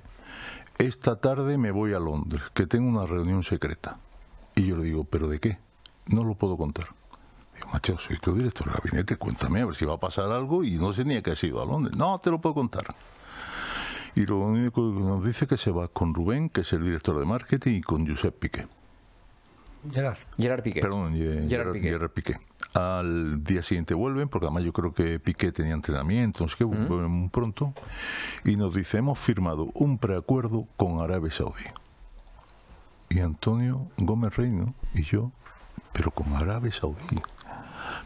B: esta tarde me voy a Londres, que tengo una reunión secreta. Y yo le digo, ¿pero de qué? No lo puedo contar. Digo, macho, soy tu director de gabinete, cuéntame a ver si va a pasar algo y no sé ni a qué has ido a Londres. No, te lo puedo contar y lo único que nos dice es que se va con Rubén, que es el director de marketing, y con Josep Piqué.
A: Gerard.
B: Piqué. Perdón, Gerard, Piqué. Al día siguiente vuelven, porque además yo creo que Piqué tenía entrenamiento, que vuelven muy pronto, y nos dice, hemos firmado un preacuerdo con Arabia Saudí. Y Antonio Gómez Reino y yo, pero con Arabia Saudí.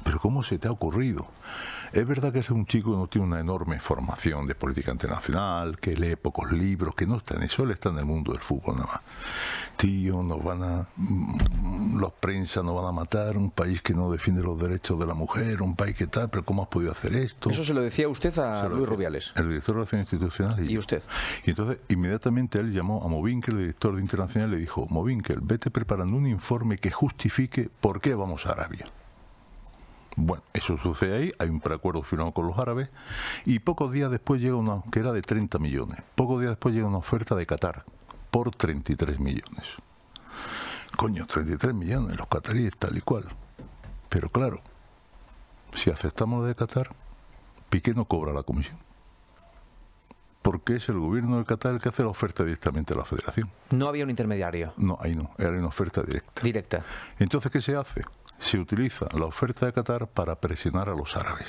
B: ¿Pero cómo se te ha ocurrido? Es verdad que es un chico que no tiene una enorme formación de política internacional, que lee pocos libros, que no está ni solo está en el mundo del fútbol nada más. Tío, nos van a. Mm, los prensa nos van a matar, un país que no defiende los derechos de la mujer, un país que tal, pero ¿cómo has podido hacer esto? Eso
A: se lo decía usted a Luis
B: Rubiales. El director de Relaciones Institucionales. Y, ¿Y usted. Y entonces, inmediatamente él llamó a Movinkel, el director de Internacional, y le dijo: Movinkel, vete preparando un informe que justifique por qué vamos a Arabia. Bueno, eso sucede ahí, hay un preacuerdo firmado con los árabes y pocos días después llega una, que era de 30 millones, pocos días después llega una oferta de Qatar por 33 millones. Coño, 33 millones, los cataríes tal y cual. Pero claro, si aceptamos la de Qatar, Piqué no cobra la comisión porque es el gobierno de Qatar el que hace la oferta directamente a la federación.
A: No había un intermediario.
B: No, ahí no, era una oferta directa. Directa. Entonces, ¿qué se hace? se utiliza la oferta de Qatar para presionar a los árabes.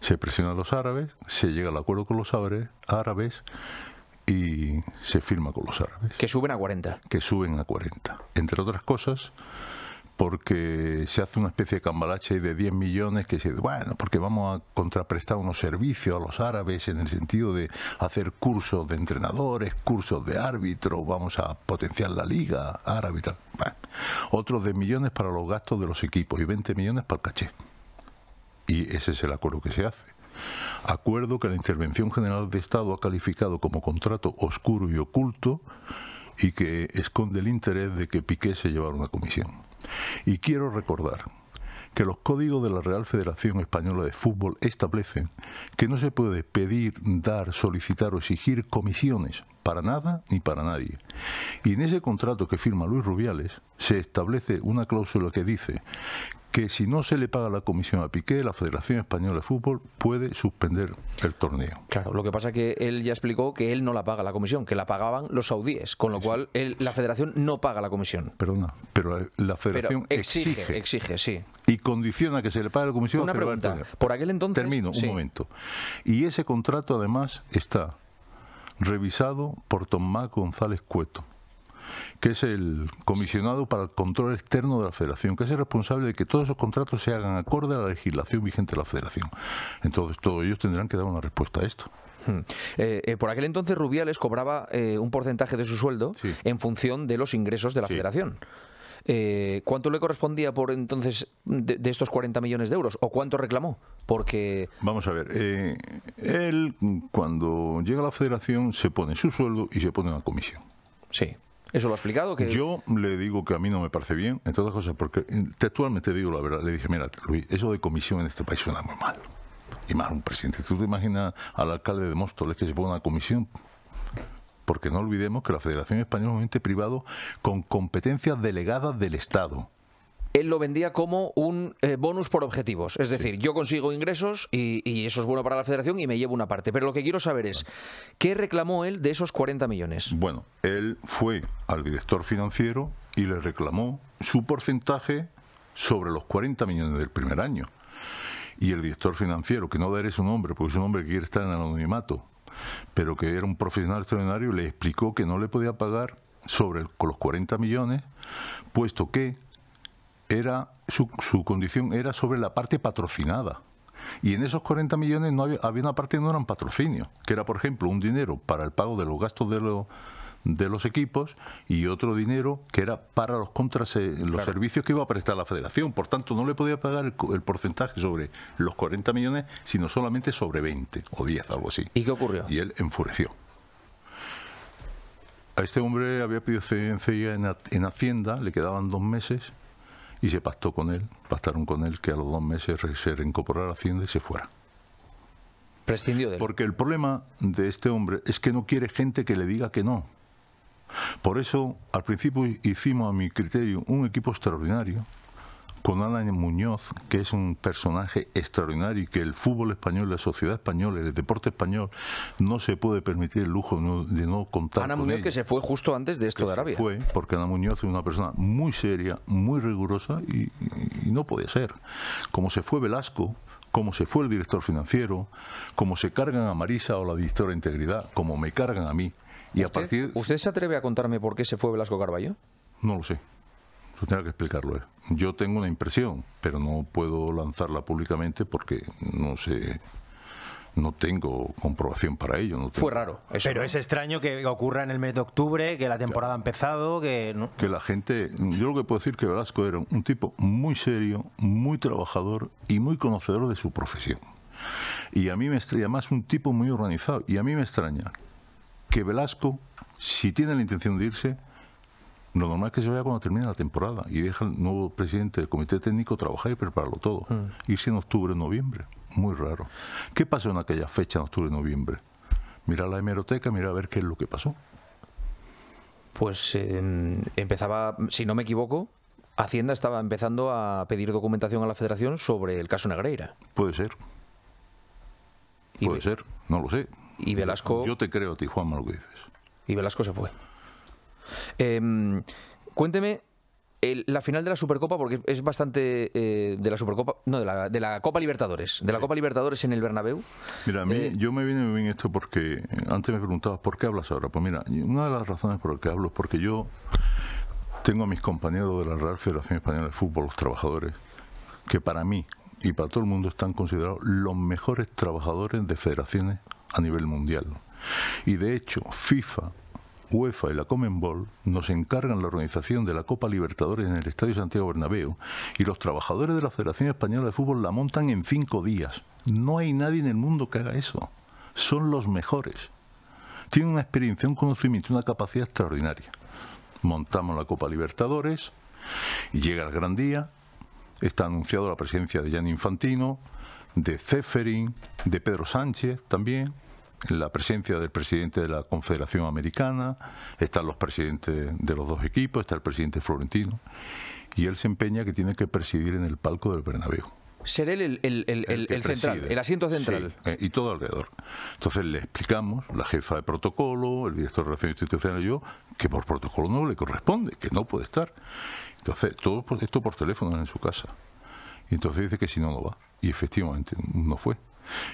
B: Se presiona a los árabes, se llega al acuerdo con los árabes y se firma con los árabes.
A: Que suben a 40.
B: Que suben a 40. Entre otras cosas, porque se hace una especie de cambalache de 10 millones que se bueno, porque vamos a contraprestar unos servicios a los árabes en el sentido de hacer cursos de entrenadores, cursos de árbitros, vamos a potenciar la liga árabe y tal. otros 10 millones para los gastos de los equipos y 20 millones para el caché. Y ese es el acuerdo que se hace. Acuerdo que la Intervención General de Estado ha calificado como contrato oscuro y oculto y que esconde el interés de que Piqué se llevara una comisión. Y quiero recordar que los códigos de la Real Federación Española de Fútbol establecen que no se puede pedir, dar, solicitar o exigir comisiones para nada ni para nadie. Y en ese contrato que firma Luis Rubiales se establece una cláusula que dice que si no se le paga la comisión a Piqué, la Federación Española de Fútbol puede suspender el torneo.
A: Claro, lo que pasa es que él ya explicó que él no la paga la comisión, que la pagaban los saudíes, con lo cual la Federación no paga la comisión.
B: Perdona, pero
A: la, Federación exige, exige, sí.
B: Y condiciona que se le pague la comisión. Una pregunta,
A: por aquel entonces... Termino, un
B: momento. Y ese contrato además está revisado por Tomás González Cueto, que es el comisionado para el control externo de la federación, que es el responsable de que todos esos contratos se hagan acorde a la legislación vigente de la federación. Entonces, todos ellos tendrán que dar una respuesta a esto. Hmm.
A: Eh, eh, por aquel entonces Rubiales cobraba eh, un porcentaje de su sueldo en función de los ingresos de la federación. Eh, ¿Cuánto le correspondía por entonces de, estos 40 millones de euros? ¿O cuánto reclamó? Porque... Vamos a ver,
B: eh, él cuando llega a la federación se pone su sueldo y se pone una comisión. Sí.
A: ¿Eso lo ha explicado? Que...
B: Yo le digo que a mí no me parece bien, en todas cosas, porque textualmente digo la verdad. Le dije, mira, Luis, eso de comisión en este país suena muy mal. Y más un presidente. ¿Tú te imaginas al alcalde de Móstoles que se pone una comisión? porque no olvidemos que la Federación Española es un ente privado con competencias
A: delegadas del Estado. Él lo vendía como un eh, bonus por objetivos. Es decir, yo consigo ingresos y, eso es bueno para la federación y me llevo una parte. Pero lo que quiero saber es, ¿qué reclamó él de esos 40 millones? Bueno,
B: él fue al director financiero y le reclamó su porcentaje sobre los 40 millones del primer año. Y el director financiero, que no daré su nombre, porque es un hombre que quiere estar en el anonimato, pero que era un profesional extraordinario, le explicó que no le podía pagar sobre los 40 millones, puesto que era su, condición era sobre la parte patrocinada. Y en esos 40 millones no había, había una parte que no eran patrocinio, que era, por ejemplo, un dinero para el pago de los gastos de los de los equipos y otro dinero que era para los contras, los servicios que iba a prestar la federación. Por tanto, no le podía pagar el, porcentaje sobre los 40 millones, sino solamente sobre 20 o 10, algo así. ¿Y qué ocurrió? Y él enfureció. A este hombre había pedido cedencia en, en Hacienda, le quedaban dos meses y se pactó con él, pactaron con él que a los dos meses se reincorporara a Hacienda y se fuera. Prescindió de él. Porque el problema de este hombre es que no quiere gente que le diga que no. Por eso, al principio hicimos a mi criterio un equipo extraordinario, con Ana Muñoz, que es un personaje extraordinario y que el fútbol español, la sociedad española, el deporte español, no se puede permitir el lujo de no contar Ana Muñoz
A: que se fue justo antes de esto de Arabia. Se fue,
B: porque Ana Muñoz es una persona muy seria, muy rigurosa y, y no podía ser. Como se fue Velasco, como se fue el director financiero, como se cargan a Marisa o la directora de integridad, como me cargan a mí, y ¿Usted,
A: partir... ¿Usted se atreve a contarme por qué se fue Velasco Carballo?
B: No lo sé. Yo tengo que explicarlo. Eh. Yo tengo una impresión, pero no puedo lanzarla públicamente porque no sé no tengo comprobación para ello. No Fue raro. Pero es
C: extraño que ocurra en el mes de octubre, que la temporada ha empezado, que...
B: Que la gente... Yo lo que puedo decir que Velasco era un tipo muy serio, muy trabajador y muy conocedor de su profesión. Y a mí me extraña más un tipo muy organizado. Y a mí me extraña que Velasco, si tiene la intención de irse, lo normal es que se vaya cuando termine la temporada y deja al nuevo presidente del comité técnico trabajar y prepararlo todo. Mm. Irse en octubre, o noviembre. Muy raro. ¿Qué pasó en aquella fecha, en octubre, noviembre? Mira la hemeroteca,
A: mira a ver qué es lo que pasó. Pues em, empezaba, si no me equivoco, Hacienda estaba empezando a pedir documentación a la Federación sobre el caso Negreira. Puede ser. Puede ser, no lo sé. Y Velasco. Yo te creo, Tijuana, lo que dices. Y Velasco se fue. Em, cuénteme la final de la Supercopa, porque es bastante eh, de la Supercopa, no, de la, Copa Libertadores, de la Copa Libertadores en el Bernabéu.
B: Mira, a mí, eh, yo me viene muy bien esto porque antes me preguntabas, ¿por qué hablas ahora? Pues mira, una de las razones por las que hablo es porque yo tengo a mis compañeros de la Real Federación Española de Fútbol, los trabajadores, que para mí y para todo el mundo están considerados los mejores trabajadores de federaciones a nivel mundial. Y de hecho, FIFA, UEFA y la Comenbol nos encargan la organización de la Copa Libertadores en el Estadio Santiago Bernabéu y los trabajadores de la Federación Española de Fútbol la montan en cinco días. No hay nadie en el mundo que haga eso. Son los mejores. Tienen una experiencia, un conocimiento una capacidad extraordinaria. Montamos la Copa Libertadores y llega el gran día. Está anunciado la presencia de jan Infantino, de Zeferin, de Pedro Sánchez también, la presencia del presidente de la Confederación Americana, están los presidentes de los dos equipos, está el presidente Florentino, y él se empeña que tiene que presidir en el palco del Bernabéu.
A: Ser él el, el, el, el central, el asiento central.
B: Eh, y todo alrededor. Entonces le explicamos, la jefa de protocolo, el director de Relaciones Institucionales y yo, que por protocolo no le corresponde, que no puede estar. Entonces, todo esto por teléfono en su casa y Entonces dice que si no, no va. Y efectivamente, no fue.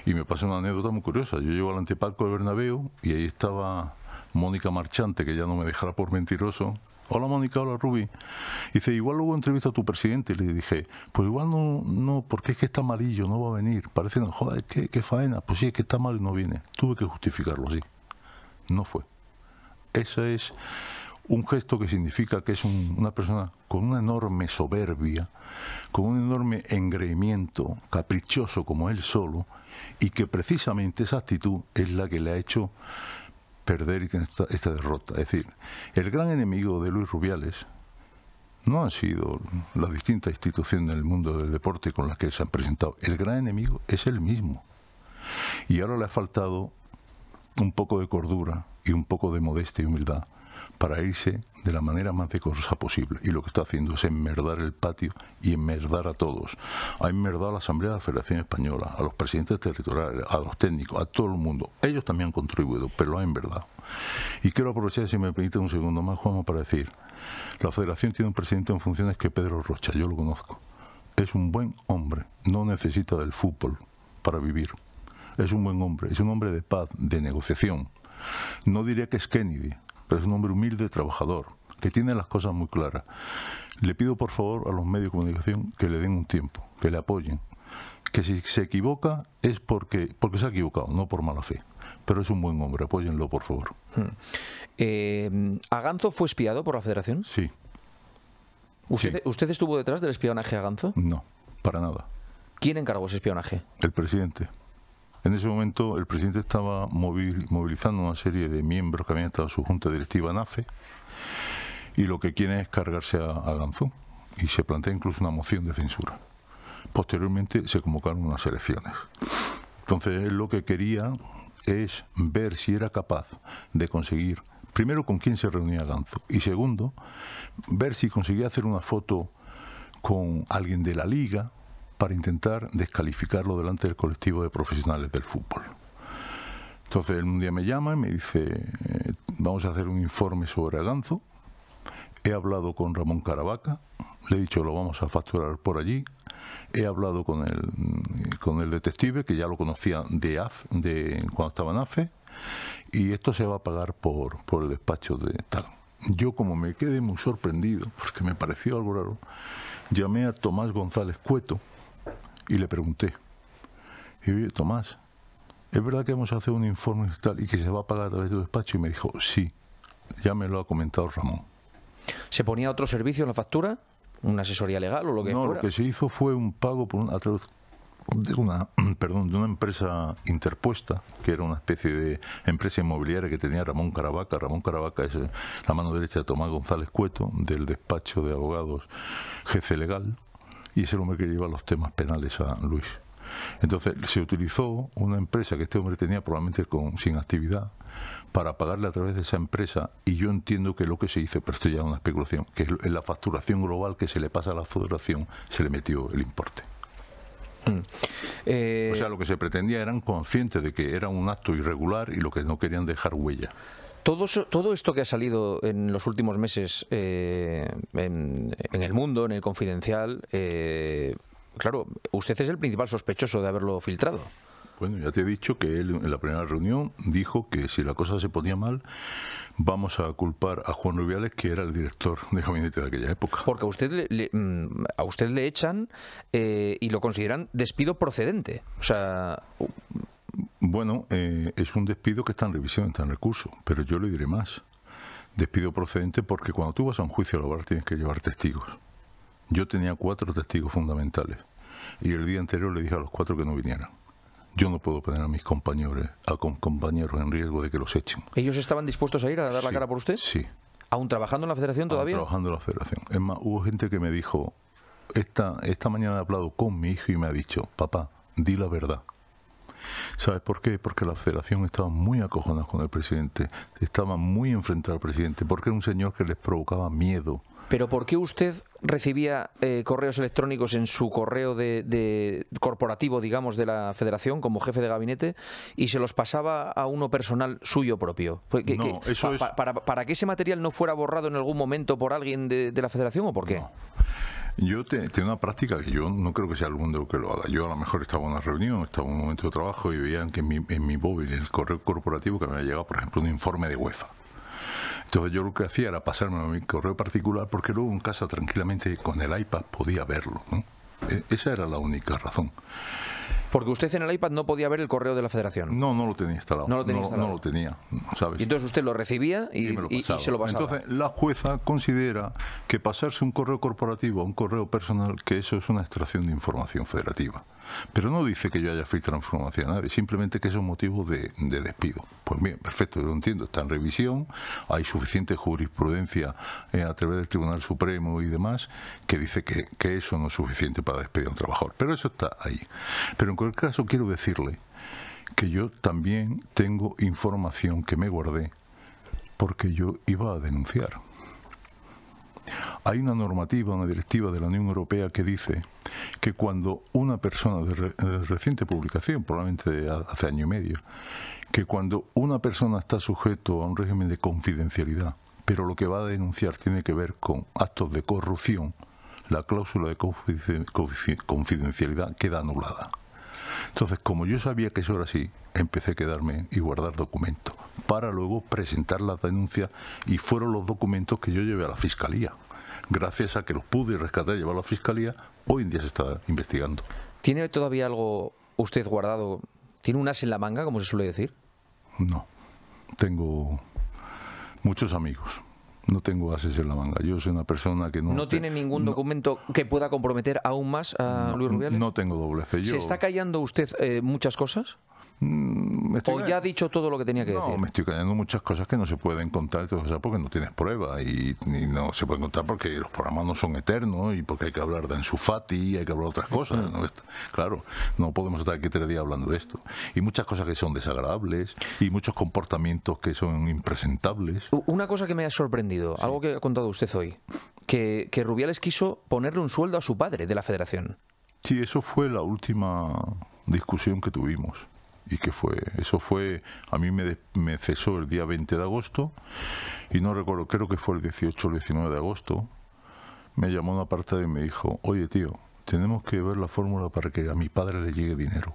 B: Y me pasa una anécdota muy curiosa. Yo llego al anteparco de Bernabéu y ahí estaba Mónica Marchante, que ya no me dejará por mentiroso. Hola Mónica, hola Rubi. Dice, igual luego entrevisto a tu presidente. Y le dije, pues igual no, porque es que está amarillo, no va a venir. Parece, no, joder, qué, qué faena. Pues sí, es que está mal y no viene. Tuve que justificarlo así. No fue. Esa es un gesto que significa que es una persona con una enorme soberbia, con un enorme engreimiento caprichoso como él solo, y que precisamente esa actitud es la que le ha hecho perder esta, esta derrota. Es decir, el gran enemigo de Luis Rubiales no han sido las distintas instituciones del mundo del deporte con las que se han presentado. El gran enemigo es él mismo. Y ahora le ha faltado un poco de cordura y un poco de modestia y humildad para irse de la manera más decorosa posible. Y lo que está haciendo es enmerdar el patio y enmerdar a todos. Ha enmerdado a la Asamblea de la Federación Española, a los presidentes territoriales, a los técnicos, a todo el mundo. Ellos también han contribuido, pero lo ha enverdado... Y quiero aprovechar, si me permite un segundo más, Juan... para decir, la Federación tiene un presidente en funciones que Pedro Rocha, yo lo conozco. Es un buen hombre, no necesita del fútbol para vivir. Es un buen hombre, es un hombre de paz, de negociación. No diría que es Kennedy, pero es un hombre humilde, trabajador, que tiene las cosas muy claras. Le pido por favor a los medios de comunicación que le den un tiempo, que le apoyen, que si se equivoca es porque, porque se ha equivocado, no por mala fe. Pero es un buen hombre, apóyenlo por
A: favor. Hmm. Eh, ¿Aganzo fue espiado por la federación? Sí. ¿Usted, estuvo detrás del espionaje a Aganzo? No, para nada. ¿Quién encargó ese espionaje?
B: El presidente. En ese momento el presidente estaba movilizando una serie de miembros que habían estado en su junta directiva NAFE y lo que quieren es cargarse a, a y se plantea incluso una moción de censura. Posteriormente se convocaron unas elecciones. Entonces él lo que quería es ver si era capaz de conseguir, primero, con quién se reunía Ganzo y segundo, ver si conseguía hacer una foto con alguien de la Liga para intentar descalificarlo delante del colectivo de profesionales del fútbol. Entonces él un día me llama y me dice, eh, vamos a hacer un informe sobre el He hablado con Ramón Caravaca, le he dicho lo vamos a facturar por allí. He hablado con el, con el detective, que ya lo conocía de, AF, de cuando estaba en AFE, y esto se va a pagar por, por el despacho de tal. Yo como me quedé muy sorprendido, porque me pareció algo raro, llamé a Tomás González Cueto, y le pregunté, y Tomás, ¿es verdad que vamos a hacer un informe y tal y que se va a pagar a través de tu despacho? Y me dijo, sí, ya me lo ha comentado Ramón.
A: ¿Se ponía otro servicio en la factura? ¿Una asesoría legal o lo que no, lo que
B: se hizo fue un pago por a través de una, perdón, de una empresa interpuesta, que era una especie de empresa inmobiliaria que tenía Ramón Caravaca. Ramón Caravaca es eh, la mano derecha de Tomás González Cueto, del despacho de abogados GC Legal y es el hombre que lleva los temas penales a Luis. Entonces se utilizó una empresa que este hombre tenía probablemente con, sin actividad para pagarle a través de esa empresa y yo entiendo que lo que se hizo, pero esto ya es una especulación, que en la facturación global que se le pasa a la federación se le metió el importe. Mm. Eh, o sea, lo que se pretendía eran conscientes de que era un acto irregular y lo que no querían dejar huella.
A: Todo, esto que ha salido en los últimos meses eh, en, el mundo, en el confidencial, eh, claro, usted es el principal sospechoso de haberlo filtrado.
B: Bueno, ya te he dicho que él en la primera reunión dijo que si la cosa se ponía
A: mal, vamos a culpar a Juan Rubiales, que era el director de gabinete de aquella época. Porque a usted le, mm, a usted le echan eh, y lo consideran despido procedente.
B: O sea, bueno, eh, es un despido que está en revisión, está en recurso, pero yo le diré más. Despido procedente porque cuando tú vas a un juicio laboral tienes que llevar testigos. Yo tenía cuatro testigos fundamentales y el día anterior le dije a los cuatro que no vinieran. Yo no puedo poner a mis compañeros, a compañeros en riesgo de que los echen.
A: ¿Ellos estaban dispuestos a ir a dar la cara por usted? Sí. ¿Aún trabajando en la federación todavía?
B: trabajando en la federación. Es más, hubo gente que me dijo, esta, esta mañana he hablado con mi hijo y me ha dicho, papá, di la verdad. ¿Sabes por qué? Porque la federación estaba muy acojonada con el presidente, estaba muy enfrentada al presidente, porque era un señor que les provocaba miedo.
A: Pero ¿por qué usted recibía eh, correos electrónicos en su correo de, corporativo, digamos, de la federación como jefe de gabinete y se los pasaba a uno personal suyo propio? Pues, para, que ese material no fuera borrado en algún momento por alguien de, la federación o por qué?
B: Yo tengo una práctica que yo no creo que sea el mundo que lo haga. Yo a lo mejor estaba en una reunión, estaba en un momento de trabajo y veían que en mi, en mi móvil, en el correo corporativo, que me había llegado, por ejemplo, un informe de UEFA. Entonces yo lo que hacía era pasarme a mi correo particular porque luego en casa tranquilamente con el iPad podía verlo. E, esa era la única razón.
A: Porque usted en el iPad no podía ver el correo de la federación.
B: No, no lo tenía instalado. No lo tenía, No, lo
A: tenía ¿sabes? Y entonces usted lo recibía y, se lo pasaba. Entonces
B: la jueza considera que pasarse un correo corporativo a un correo personal, que eso es una extracción de información federativa. Pero no dice que yo haya filtrado información a nadie, simplemente que es un motivo de, despido. Pues bien, perfecto, yo lo entiendo, está en revisión, hay suficiente jurisprudencia eh, a través del Tribunal Supremo y demás que dice que, que eso no es suficiente para despedir a un trabajador. Pero eso está ahí. Pero en cualquier caso quiero decirle que yo también tengo información que me guardé porque yo iba a denunciar. Hay una normativa, una directiva de la Unión Europea que dice que cuando una persona de, reciente publicación, probablemente hace año y medio, que cuando una persona está sujeto a un régimen de confidencialidad, pero lo que va a denunciar tiene que ver con actos de corrupción, la cláusula de confidencialidad queda anulada. Entonces, como yo sabía que eso era así, empecé a quedarme y guardar documentos para luego presentar las denuncias y fueron los documentos que yo llevé a la fiscalía. Gracias a que
A: los pude rescatar y llevar a la fiscalía, hoy en día se está investigando. ¿Tiene todavía algo usted guardado? ¿Tiene un as en la manga, como se suele decir? No. Tengo
B: muchos amigos, no tengo ases en la manga. Yo soy una persona que no... ¿No
A: tiene ningún documento que pueda comprometer aún más a Luis Rubiales?
B: No tengo doble fe. ¿Se está
A: callando usted eh, muchas cosas? Mm, ¿O ya ha dicho todo lo que tenía que decir? No,
B: me estoy cayendo muchas cosas que no se pueden contar porque no tienes prueba y, no se pueden contar porque los programas no son eternos y porque hay que hablar de Ensufati y hay que hablar de otras cosas. Mm. Claro, no podemos estar aquí tres días hablando de esto. Y muchas cosas que son desagradables y muchos comportamientos que son
A: impresentables. Una cosa que me ha sorprendido, algo que ha contado usted hoy, que, que Rubiales quiso ponerle un sueldo a su padre de la federación. Sí, eso fue
B: la última discusión que tuvimos y que fue, eso fue, a mí me, me cesó el día 20 de agosto y no recuerdo, creo que fue el 18 o el 19 de agosto, me llamó una parte y me dijo, oye tío, tenemos que ver la fórmula para que a mi padre le llegue dinero.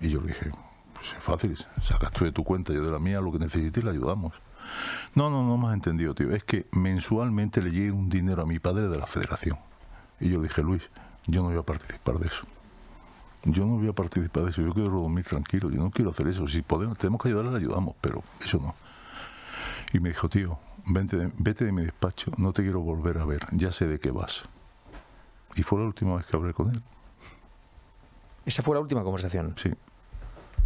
B: Y yo le dije, pues es fácil, sacas tú de tu cuenta, yo de la mía, lo que necesites le ayudamos. No, no, no me has entendido, tío. Es que mensualmente le llegue un dinero a mi padre de la federación. Y yo le dije, Luis, yo no voy a participar de eso yo no voy a participar de eso, yo quiero dormir tranquilo, yo no quiero hacer eso, si podemos, tenemos que ayudarle, ayudamos, pero eso no. Y me dijo, tío, vente vete de mi despacho, no te quiero volver a ver, ya sé de qué vas. Y fue la última vez que hablé con él. ¿Esa fue la última conversación? Sí.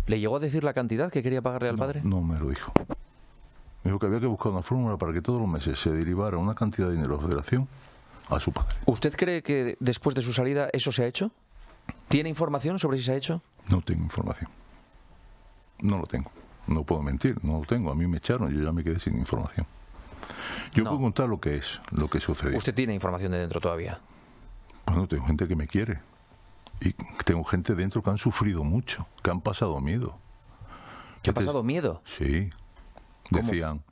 A: ¿Le llegó a decir la cantidad que quería pagarle al padre?
B: No, me lo dijo. Me dijo que había que buscar una fórmula para que todos los meses se derivara una cantidad de dinero de la federación a su padre.
A: ¿Usted cree que después de su salida eso se ha hecho? ¿Tiene información sobre si se ha hecho?
B: No tengo información. No lo tengo. No puedo mentir, no lo tengo. A mí me echaron, yo ya me quedé sin información. Yo puedo contar lo que es, lo que sucedió. ¿Usted tiene información de dentro todavía? Bueno, pues tengo gente que me quiere. Y tengo gente dentro que han sufrido mucho, que han pasado miedo. ¿Que ha pasado miedo? Sí. Decían,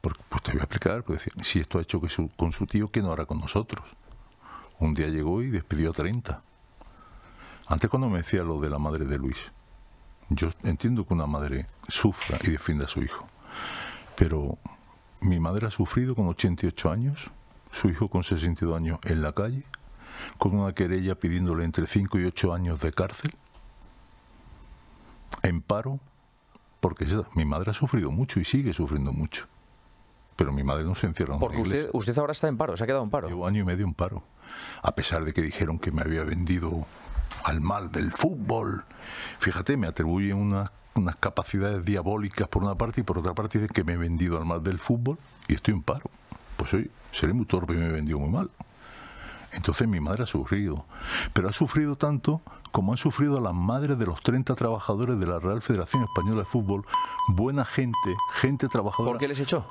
B: pues te voy a explicar, pues decían, si esto ha hecho que con su tío, ¿qué no hará con nosotros? Un día llegó y despidió a 30. Antes cuando me decía lo de la madre de Luis, yo entiendo que una madre sufra y defienda a su hijo, pero mi madre ha sufrido con 88 años, su hijo con 62 años en la calle, con una querella pidiéndole entre 5 y 8 años de cárcel, en paro, porque mi madre ha sufrido mucho y sigue sufriendo mucho. Pero mi madre no se encierra en Porque usted, usted
A: ahora está en paro, se ha quedado en paro. Llevo año y medio en
B: paro, a pesar de que dijeron que me había vendido al mal del fútbol. Fíjate, me atribuyen unas, capacidades diabólicas por una parte y por otra parte dicen que me he vendido al mal del fútbol y estoy en paro. Pues hoy seré muy torpe y me he vendido muy mal. Entonces mi madre ha sufrido, pero ha sufrido tanto como han sufrido a las madres de los 30 trabajadores de la Real Federación Española de Fútbol, buena gente, gente trabajadora. ¿Por qué les echó?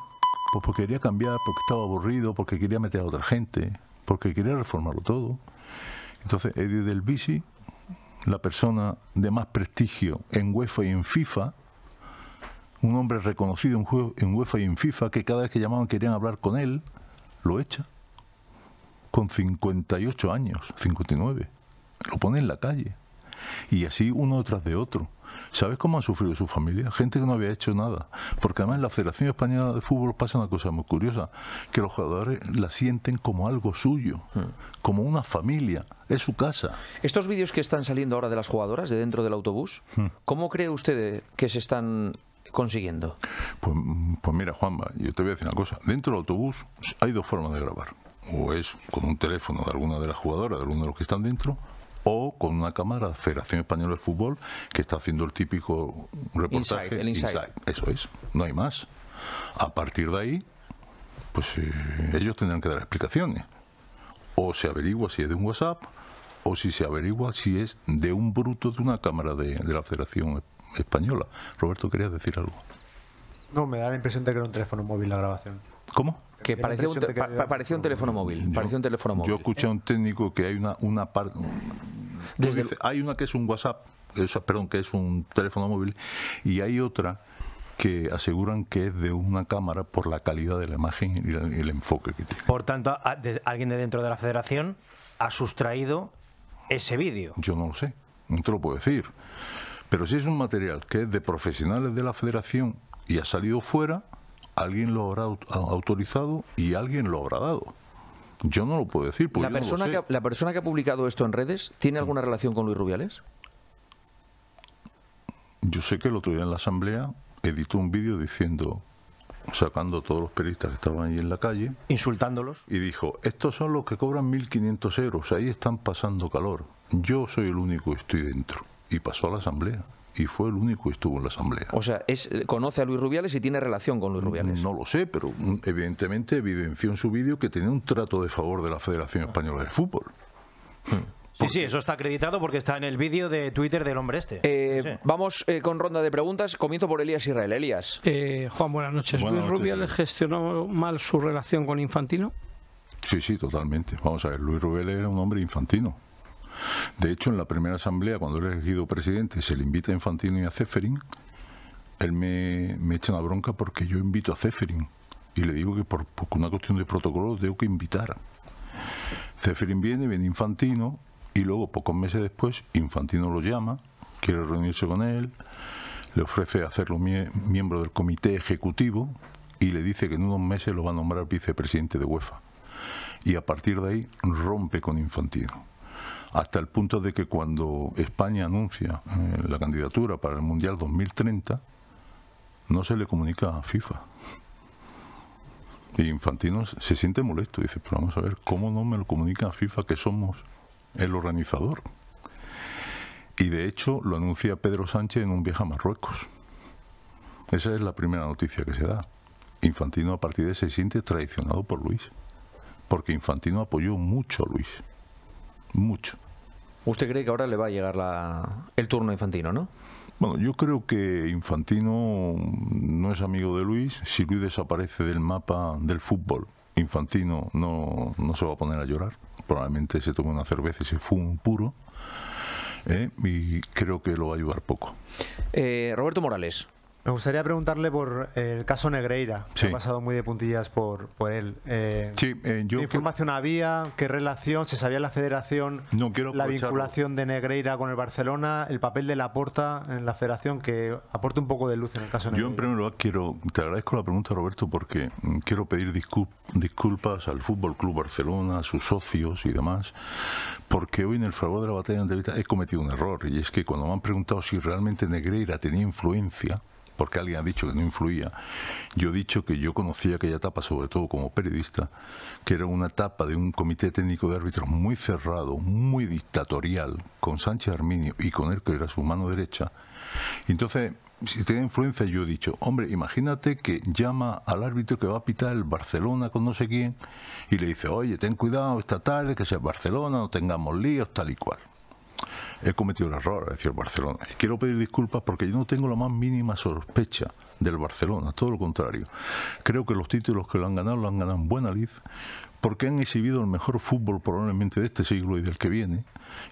B: Pues porque quería cambiar, porque estaba aburrido, porque quería meter a otra gente, porque quería reformarlo todo. Entonces Eddie del Bici la persona de más prestigio en UEFA y en FIFA, un hombre reconocido en UEFA y en FIFA, que cada vez que llamaban querían hablar con él, lo echa. Con 58 años, 59. Lo pone en la calle. Y así uno tras de otro. ¿Sabes cómo han sufrido su familia? Gente que no había hecho nada. Porque además en la Federación Española de Fútbol pasa una cosa muy curiosa, que los jugadores la sienten como algo suyo, hmm. como una familia, es su casa.
A: Estos vídeos que están saliendo ahora de las jugadoras de dentro del autobús, hmm. ¿cómo cree usted que se están consiguiendo? Pues,
B: pues mira, Juanma, yo te voy a decir una cosa. Dentro del autobús hay dos formas de grabar. O es con un teléfono de alguna de las jugadoras, de alguno de los que están dentro, o con una cámara Federación Española de Fútbol que está haciendo el típico reportaje. Inside, el Eso es, no hay más. A partir de ahí, pues eh, ellos tendrán que dar explicaciones. O se averigua si es de un WhatsApp, o si se averigua si es de un bruto de una cámara de, la Federación Española. Roberto, querías decir algo.
C: No, me da la impresión de que era un teléfono móvil la grabación. ¿Cómo? Que parecía un,
B: teléfono móvil. Yo, parecía un teléfono Yo escuché a un técnico que hay una, una parte hay una que es un WhatsApp, perdón, que es un teléfono móvil, y hay otra que aseguran que es de una cámara por la calidad de la imagen y el, enfoque que tiene.
C: Por tanto, alguien de dentro de la federación ha sustraído ese vídeo.
B: Yo no lo sé, no te lo puedo decir. Pero si es un material que es de profesionales de la federación y ha salido fuera, alguien lo habrá autorizado y alguien lo habrá dado. Yo no lo puedo decir.
A: Porque pues la, persona Que, ha publicado esto en redes tiene alguna relación con Luis Rubiales?
B: Yo sé que el otro día en la asamblea editó un vídeo diciendo, sacando a todos los periodistas que estaban allí en la calle.
C: Insultándolos.
B: Y dijo, estos son los que cobran 1.500 euros, ahí están pasando calor. Yo soy el único que estoy dentro. Y pasó a la asamblea y fue el único que estuvo en la Asamblea.
A: O sea, conoce a Luis Rubiales y tiene relación con Luis
B: Rubiales. No, lo sé, pero mm, evidentemente evidenció en su vídeo que tenía un trato de favor de la Federación
C: Española de Fútbol. Hmm. Sí, sí, eso está acreditado porque está en el vídeo de Twitter del hombre
A: este. Eh, vamos eh, con ronda de preguntas. Comienzo por Elías Israel. Elías.
C: Eh, Juan, buenas noches. ¿Luis Rubiales gestionó mal su relación con Infantino? Sí, sí, totalmente. Vamos
B: a ver, Luis Rubiales era un hombre infantino. De hecho, en la primera asamblea, cuando era elegido presidente, se le invita a Infantino y a Zeferin, él me, echa una bronca porque yo invito a Zeferin y le digo que por, una cuestión de protocolo tengo que invitar. Zeferin viene, viene Infantino y luego, pocos meses después, Infantino lo llama, quiere reunirse con él, le ofrece hacerlo miembro del comité ejecutivo y le dice que en unos meses lo va a nombrar vicepresidente de UEFA. Y a partir de ahí rompe con Infantino hasta el punto de que cuando España anuncia eh, la candidatura para el Mundial 2030, no se le comunica a FIFA. Y Infantino se siente molesto, dice, pero vamos a ver, ¿cómo no me lo comunica a FIFA que somos el organizador? Y de hecho lo anuncia Pedro Sánchez en un viaje a Marruecos. Esa es la primera noticia que se da. Infantino a partir de ahí se siente traicionado por Luis, porque Infantino apoyó mucho a Luis, mucho.
A: ¿Usted cree que ahora le va a llegar el turno infantino, no?
B: Bueno, yo creo que Infantino no es amigo de Luis. Si Luis desaparece del mapa del fútbol, Infantino no, se va a poner a llorar. Probablemente se tome una cerveza y se fue un puro. ¿eh? Y creo que lo
C: va a ayudar poco. Eh, Roberto Morales, me gustaría preguntarle por eh, el caso Negreira, que he ha pasado muy de puntillas por, él. Eh, eh, ¿Qué información había? ¿Qué relación? ¿Se sabía la federación
B: no quiero la vinculación
C: de Negreira con el Barcelona? ¿El papel de la porta en la federación? Que aporte un poco de luz en el caso Negreira. Yo en
B: primer lugar quiero, te agradezco la pregunta Roberto porque mm, quiero pedir disculpas al Fútbol Club Barcelona, a sus socios y demás, porque hoy en el favor de la batalla de entrevista he cometido un error y es que cuando me han preguntado si realmente Negreira tenía influencia porque alguien ha dicho que no influía, yo he dicho que yo conocía aquella etapa, sobre todo como periodista, que era una etapa de un comité técnico de árbitros muy cerrado, muy dictatorial, con Sánchez Arminio y con él que era su mano derecha. entonces, si tiene influencia, yo he dicho, hombre, imagínate que llama al árbitro que va a pitar el Barcelona con no sé quién y le dice, oye, ten cuidado esta tarde, que sea Barcelona, no tengamos líos, tal y cual he cometido el error, es decir, el Barcelona. Y quiero pedir disculpas porque yo no tengo la más mínima sospecha del Barcelona, todo lo contrario. Creo que los títulos que lo han ganado lo han ganado en buena lid, porque han exhibido el mejor fútbol probablemente de este siglo y del que viene,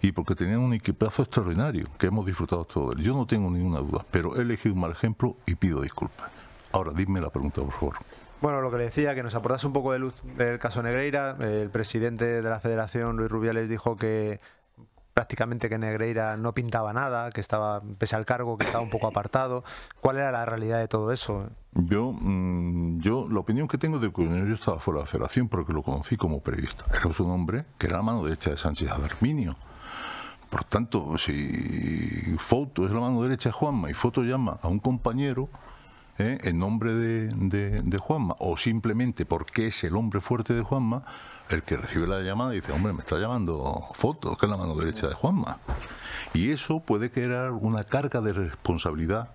B: y porque tenían un equipazo extraordinario que hemos disfrutado todos. Yo no tengo ninguna duda, pero he elegido un mal ejemplo y pido disculpas. Ahora, dime la pregunta, por favor.
C: Bueno, lo que le decía, que nos aportase un poco de luz del caso Negreira. El presidente de la federación, Luis Rubiales, dijo que prácticamente que Negreira no pintaba nada, que estaba, pese al cargo, que estaba un poco apartado. ¿Cuál era la realidad de todo eso?
B: Yo, mm, yo la opinión que tengo de que yo estaba fuera de la federación porque lo conocí como periodista. Era un hombre que era la mano derecha de Sánchez Adarminio. Por tanto, si Foto es la mano derecha de Juanma y Foto llama a un compañero, ¿eh? en nombre de, Juanma, o simplemente porque es el hombre fuerte de Juanma el que recibe la llamada y dice, hombre, me está llamando foto que es la mano derecha de Juanma. Y eso puede crear una carga de responsabilidad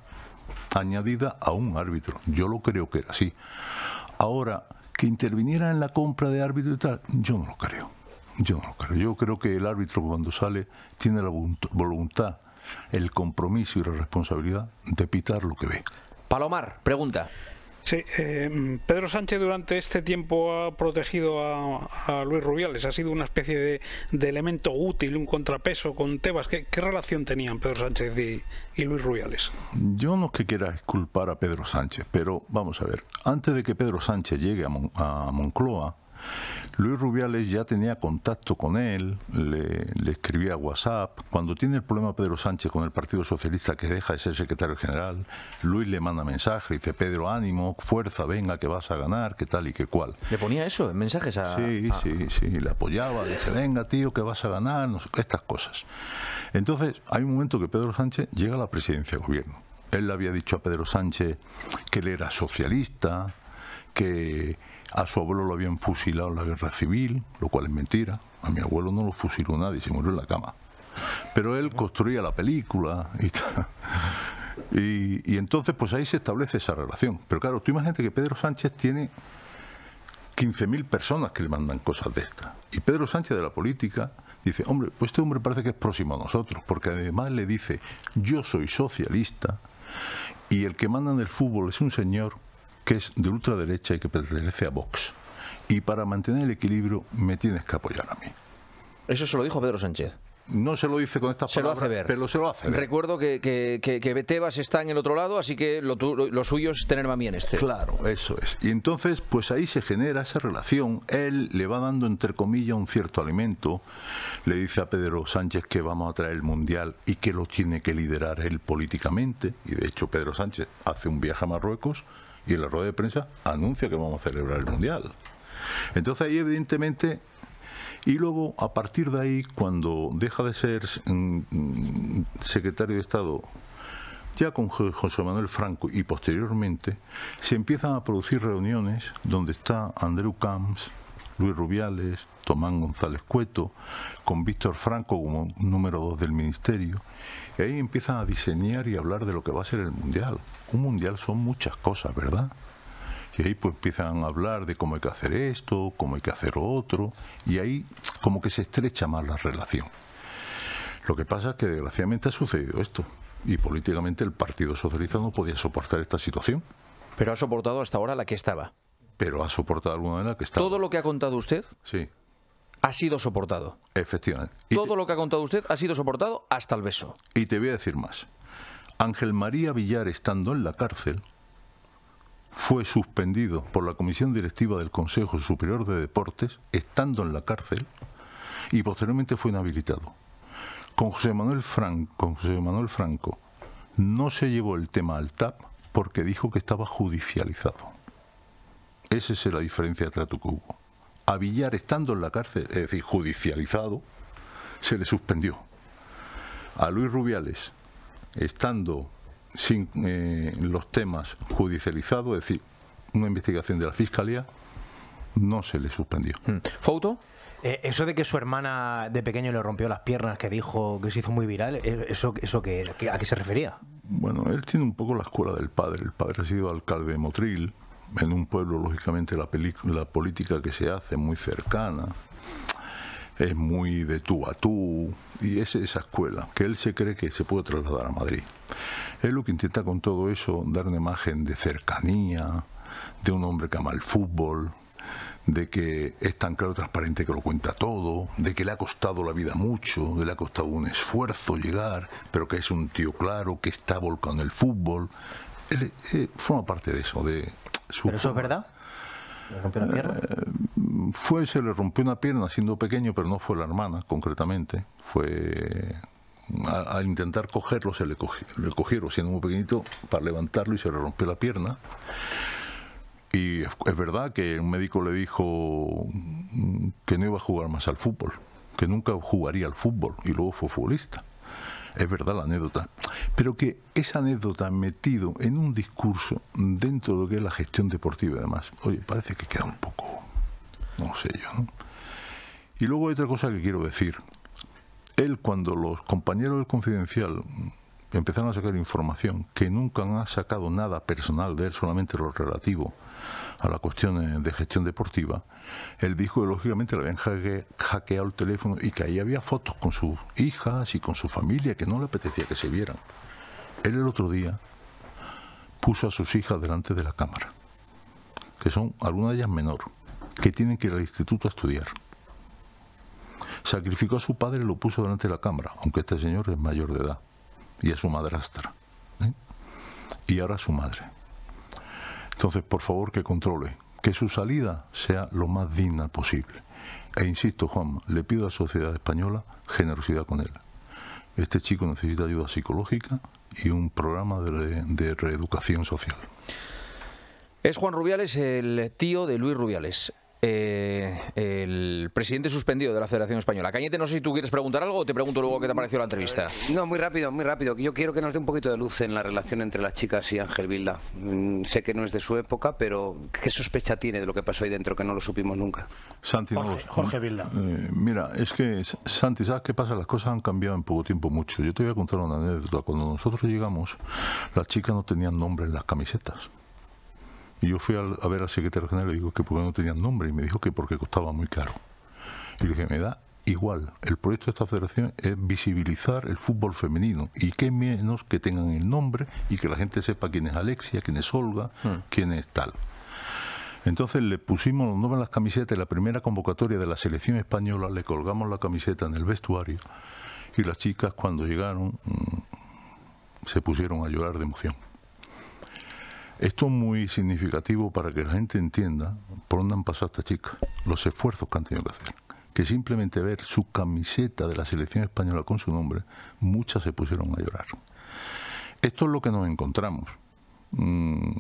B: añadida a un árbitro. Yo lo creo que era así. Ahora, que interviniera en la compra de árbitro y tal, yo no lo creo. Yo no lo creo. Yo creo que el árbitro cuando sale tiene la voluntad, el compromiso y la responsabilidad de pitar lo que ve.
C: Palomar, pregunta. Sí, eh, Pedro Sánchez durante este tiempo ha protegido a, Luis Rubiales, ha sido una especie de, elemento útil, un contrapeso con Tebas. ¿Qué, relación tenían Pedro Sánchez y, Luis Rubiales?
B: Yo no que quiera culpar a Pedro Sánchez, pero vamos a ver, antes de que Pedro Sánchez llegue a Moncloa, Luis Rubiales ya tenía contacto con él, le, le, escribía WhatsApp. Cuando tiene el problema Pedro Sánchez con el Partido Socialista que deja de ser secretario general, Luis le manda mensaje, dice, Pedro, ánimo, fuerza, venga, que vas a ganar, que tal y que cual.
A: ¿Le ponía eso en mensajes a...? Sí,
B: sí, sí, le apoyaba, dice, venga, tío, que vas a ganar, estas cosas. Entonces, hay un momento que Pedro Sánchez llega a la presidencia del gobierno. Él le había dicho a Pedro Sánchez que él era socialista, que a su abuelo lo habían fusilado en la guerra civil, lo cual es mentira. A mi abuelo no lo fusiló nadie, se murió en la cama. Pero él construía la película y tal. Y, entonces, pues ahí se establece esa relación. Pero claro, tú imagínate que Pedro Sánchez tiene 15.000 personas que le mandan cosas de estas. Y Pedro Sánchez de la política dice, hombre, pues este hombre parece que es próximo a nosotros, porque además le dice, yo soy socialista y el que manda en el fútbol es un señor que es de ultraderecha y que pertenece a Vox. Y para mantener el equilibrio me tienes que apoyar a mí.
A: Eso se lo dijo Pedro Sánchez. No se lo dice con estas se palabras, lo pero se lo hace Recuerdo que, que, está en el otro lado, así que lo, tu, lo, suyo es tenerme a mí en este.
B: Claro, eso es. Y entonces, pues ahí se genera esa relación. Él le va dando, entre comillas, un cierto alimento. Le dice a Pedro Sánchez que vamos a traer el Mundial y que lo tiene que liderar él políticamente. Y de hecho, Pedro Sánchez hace un viaje a Marruecos y la rueda de prensa anuncia que vamos a celebrar el Mundial. Entonces ahí evidentemente y luego, a partir de ahí, cuando deja de ser mm, mm, secretario de Estado, ya con José Manuel Franco y posteriormente, se empiezan a producir reuniones donde está Andrew Camps, Luis Rubiales, Tomás González Cueto, con Víctor Franco como número dos del ministerio, y ahí empiezan a diseñar y hablar de lo que va a ser el mundial. Un mundial son muchas cosas, ¿verdad? Y ahí pues empiezan a hablar de cómo hay que hacer esto, cómo hay que hacer otro, y ahí como que se estrecha más la relación. Lo que pasa es que desgraciadamente ha sucedido esto, y políticamente el Partido Socialista no podía soportar esta situación.
A: Pero ha soportado hasta ahora la que estaba.
B: Pero ha soportado alguna de la que estaba.
A: ¿Todo lo que ha contado usted? Sí ha sido soportado. Efectivamente. Todo lo que ha contado usted ha sido soportado hasta el beso.
B: Y te voy a decir más. Ángel María Villar, estando en la cárcel, fue suspendido por la Comisión Directiva del Consejo Superior de Deportes, estando en la cárcel, y posteriormente fue inhabilitado. Con José Manuel Franco, con José Manuel Franco no se llevó el tema al TAP porque dijo que estaba judicializado. Esa es la diferencia de trato que hubo a Villar, estando en la cárcel, es decir, judicializado, se le suspendió. A Luis Rubiales, estando sin eh, los temas judicializados, es decir, una investigación de la Fiscalía, no se le suspendió. Mm.
C: ¿Foto? Eh, eso de que su hermana de pequeño le rompió las piernas, que dijo que se hizo muy viral, eh, ¿eso, eso que, ¿a qué se refería?
B: Bueno, él tiene un poco la escuela del padre. El padre ha sido alcalde de Motril, en un pueblo, lógicamente, la, la política que se hace muy cercana, es muy de tú a tú, y es esa escuela que él se cree que se puede trasladar a Madrid. Él lo que intenta con todo eso, dar una imagen de cercanía, de un hombre que ama el fútbol, de que es tan claro y transparente que lo cuenta todo, de que le ha costado la vida mucho, de que le ha costado un esfuerzo llegar, pero que es un tío claro, que está volcando el fútbol. él eh, forma parte de eso, de ¿Pero eso es verdad?
C: ¿Le rompió pierna?
B: Eh, fue, se le rompió una pierna siendo pequeño, pero no fue la hermana, concretamente. Fue al intentar cogerlo se le, cogió, cogieron siendo muy pequeñito para levantarlo y se le rompió la pierna. Y es, verdad que un médico le dijo que no iba a jugar más al fútbol, que nunca jugaría al fútbol y luego fue futbolista es verdad la anécdota, pero que esa anécdota metido en un discurso dentro de lo que es la gestión deportiva, además, oye, parece que queda un poco, no sé yo, ¿no? Y luego hay otra cosa que quiero decir. Él, cuando los compañeros del Confidencial empezaron a sacar información que nunca han sacado nada personal de él, solamente lo relativo a la cuestión eh, de gestión deportiva, él dijo que lógicamente le habían hackeado el teléfono y que ahí había fotos con sus hijas y con su familia que no le apetecía que se vieran. Él el otro día puso a sus hijas delante de la cámara, que son algunas de ellas menor, que tienen que ir al instituto a estudiar. Sacrificó a su padre y lo puso delante de la cámara, aunque este señor es mayor de edad y a su madrastra. ¿eh? Y ahora su madre. Entonces, por favor, que controle, que su salida sea lo más digna posible. E insisto, Juan, le pido a la sociedad española generosidad con él. Este chico necesita ayuda psicológica y un programa de reeducación social.
A: Es Juan Rubiales, el tío de Luis Rubiales. Eh, el presidente suspendido de la Federación Española. Cañete, no sé si tú quieres preguntar algo o te pregunto luego qué te pareció la entrevista.
C: No, muy rápido, muy rápido. Yo quiero que nos dé un poquito de luz en la relación entre las chicas y Ángel Vilda. Mm, sé que no es de su época, pero ¿qué sospecha tiene de lo que pasó ahí dentro que no lo supimos nunca? Santi, Jorge, Vilda. Eh, mira,
B: es que Santi, ¿sabes qué pasa? Las cosas han cambiado en poco tiempo mucho. Yo te voy a contar una anécdota. Cuando nosotros llegamos, las chicas no tenían nombre en las camisetas. Y yo fui a ver al secretario general y le digo que porque no tenían nombre. Y me dijo que porque costaba muy caro. Y le dije, me da igual. El proyecto de esta federación es visibilizar el fútbol femenino. Y qué menos que tengan el nombre y que la gente sepa quién es Alexia, quién es Olga, hmm. quién es tal. Entonces le pusimos los nombres en las camisetas y la primera convocatoria de la selección española, le colgamos la camiseta en el vestuario y las chicas cuando llegaron mm, se pusieron a llorar de emoción. Esto es muy significativo para que la gente entienda por dónde han pasado estas chicas, los esfuerzos que han tenido que hacer. Que simplemente ver su camiseta de la selección española con su nombre, muchas se pusieron a llorar. Esto es lo que nos encontramos. Mm,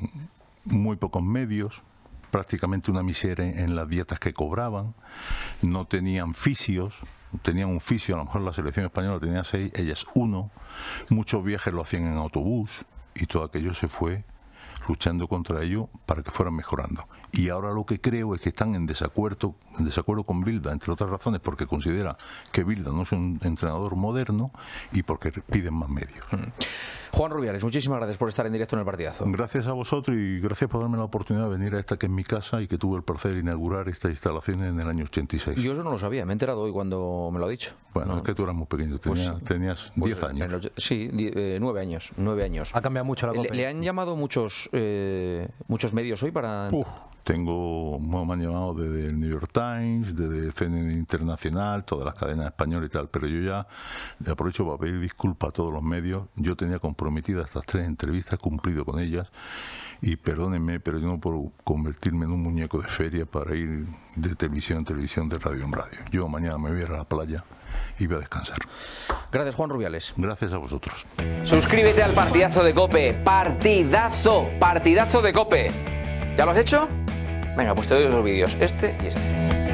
B: muy pocos medios, prácticamente una miseria en las dietas que cobraban, no tenían fisios, tenían un fisio, a lo mejor la selección española tenía seis, ellas uno, muchos viajes lo hacían en autobús y todo aquello se fue luchando contra ello para que fueran mejorando y ahora lo que creo es que están en desacuerdo, en desacuerdo con Bilda, entre otras razones porque considera que Bilda no es un entrenador moderno y porque piden más medios. Mm.
A: Juan Rubiales, muchísimas gracias por estar en directo en el partidazo.
B: Gracias a vosotros y gracias por darme la oportunidad de venir a esta que es mi casa y que tuve el placer de inaugurar esta instalación en el año 86.
A: Yo eso no lo sabía, me he enterado hoy cuando me lo ha dicho. Bueno, es que tú eras muy pequeño, pues tenías 10 pues años. sí, 9 eh, años, nueve años. Ha cambiado mucho la cosa. Le, han llamado muchos, eh, muchos medios hoy para
B: tengo, bueno, me llamado desde el New York Times, desde CNN Internacional, todas las cadenas españolas y tal, pero yo ya aprovecho para pedir disculpas a todos los medios. Yo tenía comprometidas estas tres entrevistas, cumplido con ellas, y perdónenme, pero yo no puedo convertirme en un muñeco de feria para ir de televisión en televisión, de radio en radio. Yo mañana me voy a, ir a la playa y voy a descansar. Gracias, Juan Rubiales. Gracias a vosotros.
A: Suscríbete al partidazo de Cope. Partidazo, partidazo de Cope. ¿Ya lo has hecho? Venga, pues te doy dos vídeos, este y este.